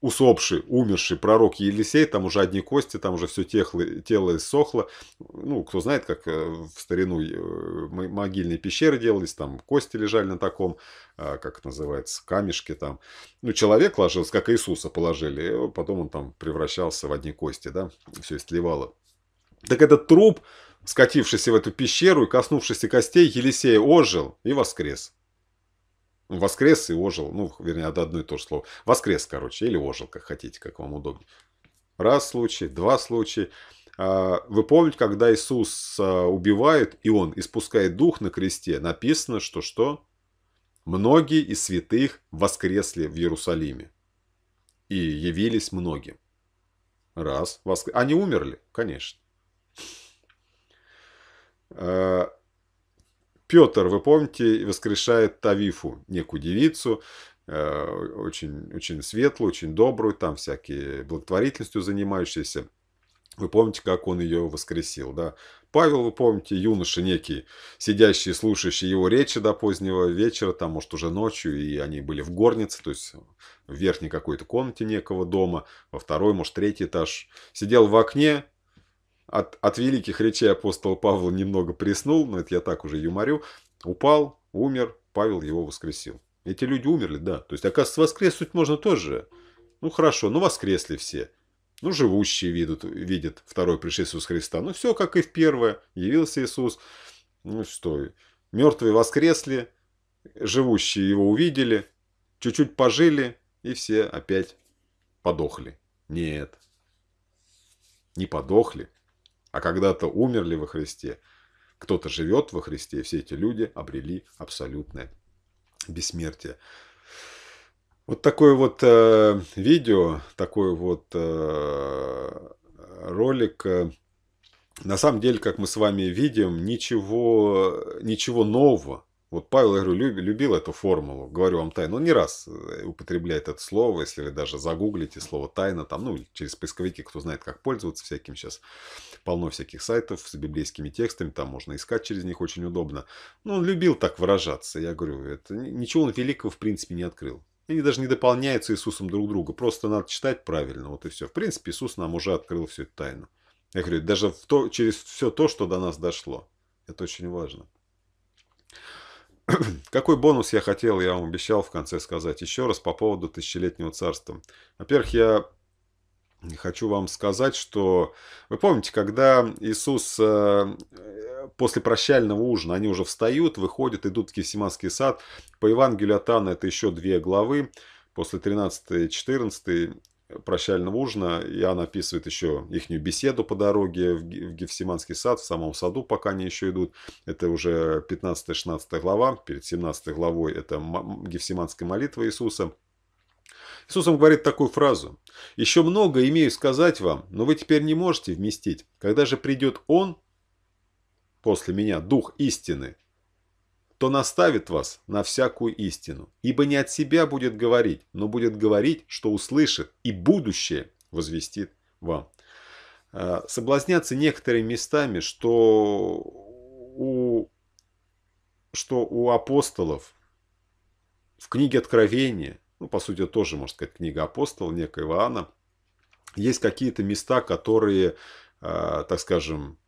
усопший, умерший пророк Елисей, там уже одни кости, там уже все тело, тело иссохло. Ну, кто знает, как э, в старину э, могильные пещеры делались, там кости лежали на таком, э, как это называется, камешке там. Ну, человек ложился, как Иисуса положили, потом он там превращался в одни кости, да, все истлевало. Так этот труп, скатившийся в эту пещеру и коснувшийся костей, Елисей ожил и воскрес. Ну, воскрес и ожил. Ну, вернее, это одно и то же слово. Воскрес, короче, или ожил, как хотите, как вам удобнее. Раз случай, два случая. А, вы помните, когда Иисус а, убивает, и он испускает дух на кресте, написано, что что? Многие из святых воскресли в Иерусалиме. И явились многим. Раз. Воскр... Они умерли, конечно. А, Петр, вы помните, воскрешает Тавифу, некую девицу, э, очень, очень светлую, очень добрую, там всякие благотворительностью занимающиеся. Вы помните, как он ее воскресил, да? Павел, вы помните, юноша некий, сидящий, слушающий его речи до позднего вечера, там, может, уже ночью, и они были в горнице, то есть в верхней какой-то комнате некого дома, во второй, может, третий этаж. Сидел в окне, от, от великих речей апостола Павла немного приснул, но это я так уже юморю, упал, умер, Павел его воскресил. Эти люди умерли, да. То есть, оказывается, воскреснуть можно тоже. Ну, хорошо, ну, воскресли все. Ну, живущие видят, видят второе пришествие Иисуса Христа. Ну, все, как и в первое. Явился Иисус. Ну, что, мертвые воскресли, живущие его увидели, чуть-чуть пожили, и все опять подохли. Нет, не подохли, а когда-то умерли во Христе, кто-то живет во Христе, и все эти люди обрели абсолютное бессмертие. Вот такое вот э, видео, такой вот э, ролик. На самом деле, как мы с вами видим, ничего, ничего нового. Вот Павел, я говорю, люб, любил эту формулу, говорю вам тайну. Он не раз э, употребляет это слово, если вы даже загуглите слово тайна, там, ну, через поисковики, кто знает, как пользоваться всяким сейчас полно всяких сайтов с библейскими текстами, там можно искать через них очень удобно. Но он любил так выражаться, я говорю, это ничего он великого в принципе не открыл. Они даже не дополняются Иисусом друг друга, просто надо читать правильно, вот и все. В принципе, Иисус нам уже открыл всю эту тайну. Я говорю, даже в то, через все то, что до нас дошло. Это очень важно. Какой бонус я хотел, я вам обещал в конце сказать еще раз по поводу тысячелетнего царства. Во-первых, я Хочу вам сказать, что вы помните, когда Иисус э, после прощального ужина, они уже встают, выходят, идут в Кефсиманский сад. По Евангелию от Анны это еще две главы, после 13-14 прощального ужина, и она описывает еще их беседу по дороге в Гефсиманский сад, в самом саду, пока они еще идут. Это уже 15-16 глава, перед 17 главой это Гефсиманская молитва Иисуса – Иисусом говорит такую фразу. «Еще много имею сказать вам, но вы теперь не можете вместить. Когда же придет Он, после меня, Дух истины, то наставит вас на всякую истину, ибо не от себя будет говорить, но будет говорить, что услышит, и будущее возвестит вам». А, Соблазняться некоторыми местами, что у, что у апостолов в книге Откровения – ну, по сути, тоже, можно сказать, книга апостола, некая Иоанна, есть какие-то места, которые, э, так скажем,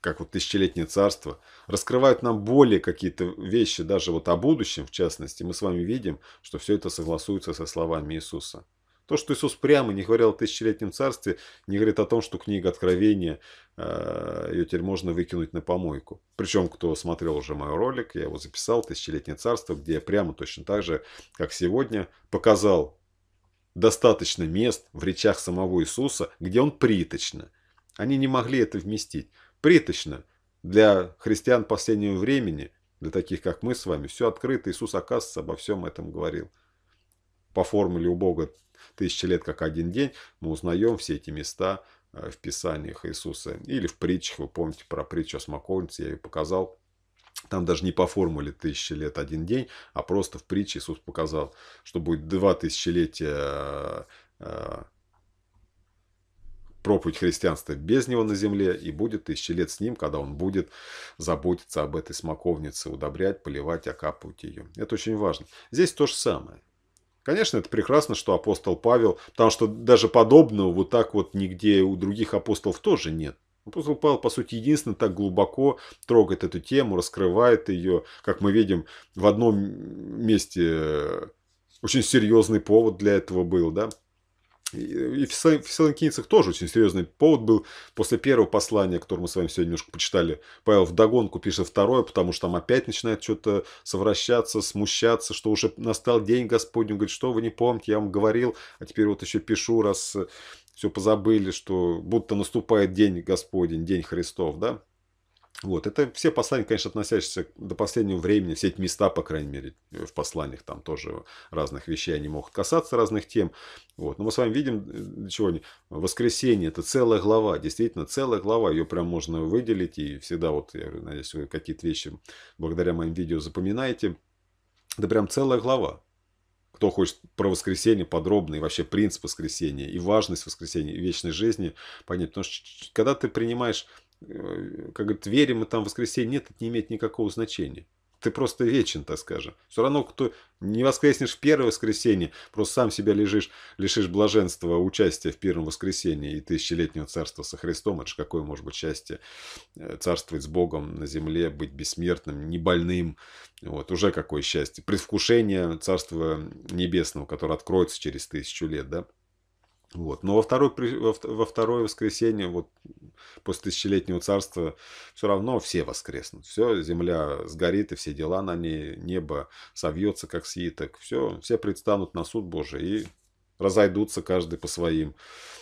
как вот тысячелетнее царство, раскрывают нам более какие-то вещи, даже вот о будущем, в частности. Мы с вами видим, что все это согласуется со словами Иисуса. То, что Иисус прямо не говорил о тысячелетнем царстве, не говорит о том, что книга Откровения, э, ее теперь можно выкинуть на помойку. Причем, кто смотрел уже мой ролик, я его записал, «Тысячелетнее царство», где я прямо точно так же, как сегодня, показал достаточно мест в речах самого Иисуса, где он приточно. Они не могли это вместить. Приточно для христиан последнего времени, для таких, как мы с вами, все открыто. Иисус, оказывается, обо всем этом говорил по формуле у Бога тысячи лет как один день, мы узнаем все эти места э, в Писаниях Иисуса. Или в притчах, вы помните про притчу о смоковнице, я ее показал. Там даже не по формуле тысячи лет один день, а просто в притче Иисус показал, что будет два тысячелетия э, э, проповедь христианства без него на земле, и будет тысячи лет с ним, когда он будет заботиться об этой смоковнице, удобрять, поливать, окапывать ее. Это очень важно. Здесь то же самое. Конечно, это прекрасно, что апостол Павел, потому что даже подобного вот так вот нигде у других апостолов тоже нет. Апостол Павел, по сути, единственный так глубоко трогает эту тему, раскрывает ее, как мы видим, в одном месте э, очень серьезный повод для этого был, да, и в Фессалоникийцах тоже очень серьезный повод был. После первого послания, которое мы с вами сегодня немножко почитали, Павел вдогонку пишет второе, потому что там опять начинает что-то совращаться, смущаться, что уже настал день Господень. Он говорит, что вы не помните, я вам говорил, а теперь вот еще пишу, раз э, все позабыли, что будто наступает день Господень, день Христов, да? Вот, это все послания, конечно, относящиеся до последнего времени, все эти места, по крайней мере, э, в посланиях там тоже разных вещей, они могут касаться разных тем. Вот, но мы с вами видим, э, чего они, воскресенье, это целая глава, действительно, целая глава, ее прям можно выделить, и всегда вот, я надеюсь, вы какие-то вещи благодаря моим видео запоминаете, это прям целая глава, кто хочет про воскресенье подробно и вообще принцип воскресения и важность воскресения и вечной жизни понять. Потому что когда ты принимаешь Э, как говорят, верим мы там в воскресенье, нет, это не имеет никакого значения. Ты просто вечен, так скажем. Все равно, кто не воскреснешь в первое воскресенье, просто сам себя лежишь, лишишь блаженства участия в первом воскресенье и тысячелетнего царства со Христом. Это же какое может быть счастье э, царствовать с Богом на земле, быть бессмертным, не больным. Вот, уже какое счастье. Предвкушение Царства Небесного, которое откроется через тысячу лет, да? Вот. Но во второе, во второе воскресенье, вот, после тысячелетнего царства, все равно все воскреснут. Все, земля сгорит, и все дела на ней, небо совьется, как свиток. Все, все предстанут на суд Божий и разойдутся каждый по своим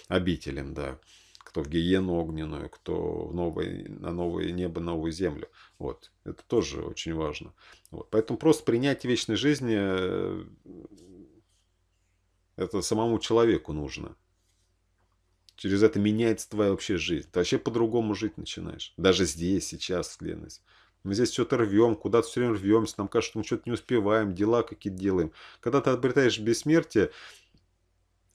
обителям, да. Кто в гиену огненную, кто в новое, на новое небо, новую землю. Вот. Это тоже очень важно. Вот. Поэтому просто принятие вечной жизни э, это самому человеку нужно. Через это меняется твоя вообще жизнь. Ты вообще по-другому жить начинаешь. Даже здесь, сейчас, Ленность. Мы здесь что-то рвем, куда-то все время рвемся, нам кажется, что мы что-то не успеваем, дела какие-то делаем. Когда ты обретаешь бессмертие,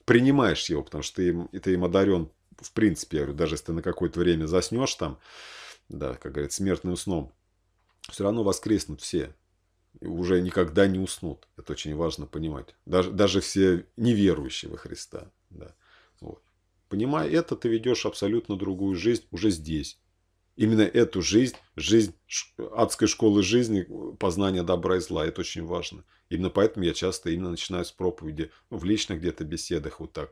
принимаешь его, потому что ты им, ты им одарен, в принципе, я говорю, даже если ты на какое-то время заснешь там, да, как говорят, смертным сном, все равно воскреснут все уже никогда не уснут. Это очень важно понимать. Даже, даже все неверующие во Христа. Да. Вот. Понимая это, ты ведешь абсолютно другую жизнь уже здесь. Именно эту жизнь, жизнь адской школы жизни, познания добра и зла, это очень важно. Именно поэтому я часто именно начинаю с проповеди, ну, в личных где-то беседах, вот так,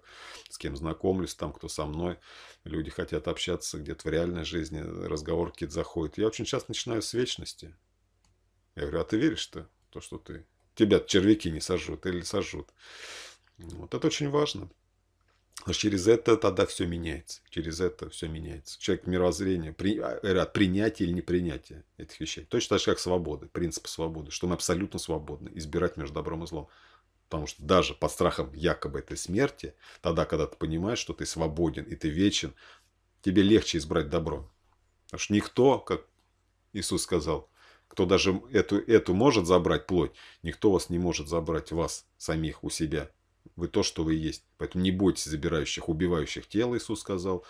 с кем знакомлюсь, там, кто со мной, люди хотят общаться где-то в реальной жизни, разговорки какие-то заходят. Я очень часто начинаю с вечности. Я говорю, а ты веришь что то, что ты? Тебя червяки не сожрут или сожрут. Вот это очень важно. Потому что через это тогда все меняется. Через это все меняется. Человек мировоззрение, при, а, говорят, принятие или непринятие этих вещей. Точно так же, как свобода, принцип свободы, что мы абсолютно свободны избирать между добром и злом. Потому что даже под страхом якобы этой смерти, тогда, когда ты понимаешь, что ты свободен и ты вечен, тебе легче избрать добро. Потому что никто, как Иисус сказал, кто даже эту, эту может забрать плоть, никто вас не может забрать вас самих у себя. Вы то, что вы есть. Поэтому не бойтесь забирающих, убивающих тело, Иисус сказал.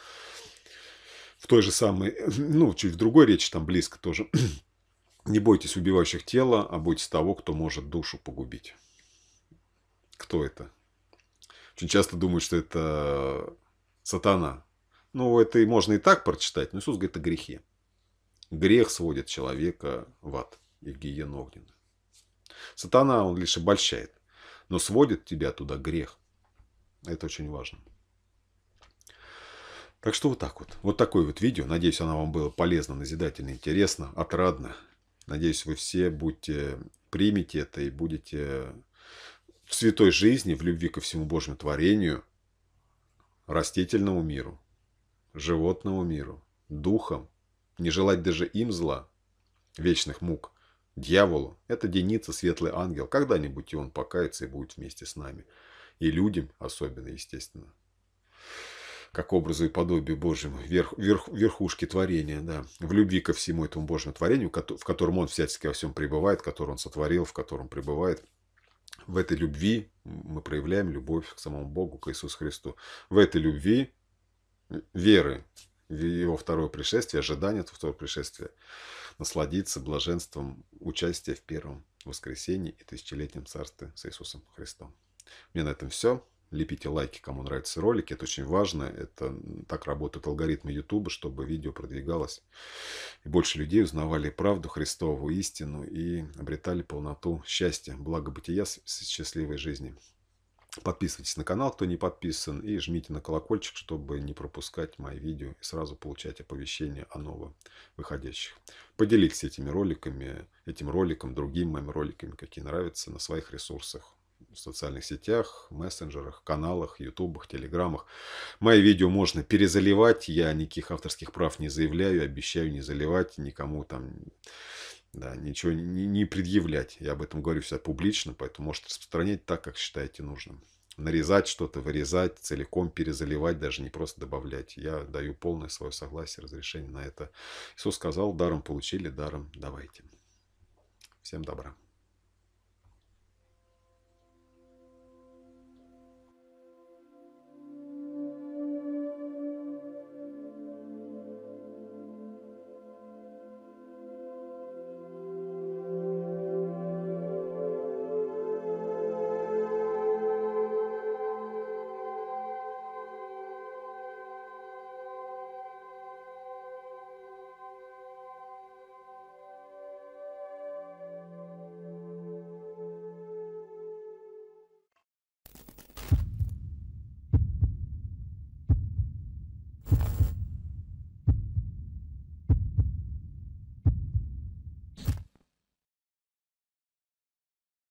В той же самой, ну, чуть в другой речи, там близко тоже. Не бойтесь убивающих тело, а бойтесь того, кто может душу погубить. Кто это? Очень часто думают, что это сатана. Ну, это и можно и так прочитать. Но Иисус говорит о грехе. Грех сводит человека в ад и в гиену огненную. Сатана, он лишь обольщает, но сводит тебя туда грех. Это очень важно. Так что вот так вот. Вот такое вот видео. Надеюсь, оно вам было полезно, назидательно, интересно, отрадно. Надеюсь, вы все будете, примете это и будете в святой жизни, в любви ко всему Божьему творению, растительному миру, животному миру, духом не желать даже им зла, вечных мук. Дьяволу – это денится светлый ангел, когда-нибудь и он покается и будет вместе с нами. И людям особенно, естественно. Как образу и подобие Божьему, верх, верх, верхушки творения, да, в любви ко всему этому Божьему творению, в котором он всячески во всем пребывает, который он сотворил, в котором пребывает – в этой любви мы проявляем любовь к самому Богу, к Иисусу Христу. В этой любви веры его второе пришествие, ожидание второго пришествия, насладиться блаженством участия в первом воскресенье и тысячелетнем царстве с Иисусом Христом. У меня на этом все. Лепите лайки, кому нравятся ролики. Это очень важно. Это так работают алгоритмы YouTube, чтобы видео продвигалось. И больше людей узнавали правду Христову, истину и обретали полноту счастья, благо бытия, счастливой жизни. Подписывайтесь на канал, кто не подписан, и жмите на колокольчик, чтобы не пропускать мои видео и сразу получать оповещение о новых выходящих. Поделитесь этими роликами, этим роликом, другими моими роликами, какие нравятся, на своих ресурсах в социальных сетях, мессенджерах, каналах, ютубах, телеграмах. Мои видео можно перезаливать, я никаких авторских прав не заявляю, обещаю не заливать никому там да, ничего не, не предъявлять. Я об этом говорю всегда публично, поэтому можете распространять так, как считаете нужным. Нарезать что-то, вырезать, целиком перезаливать, даже не просто добавлять. Я даю полное свое согласие, разрешение на это. Иисус сказал, даром получили, даром давайте. Всем добра.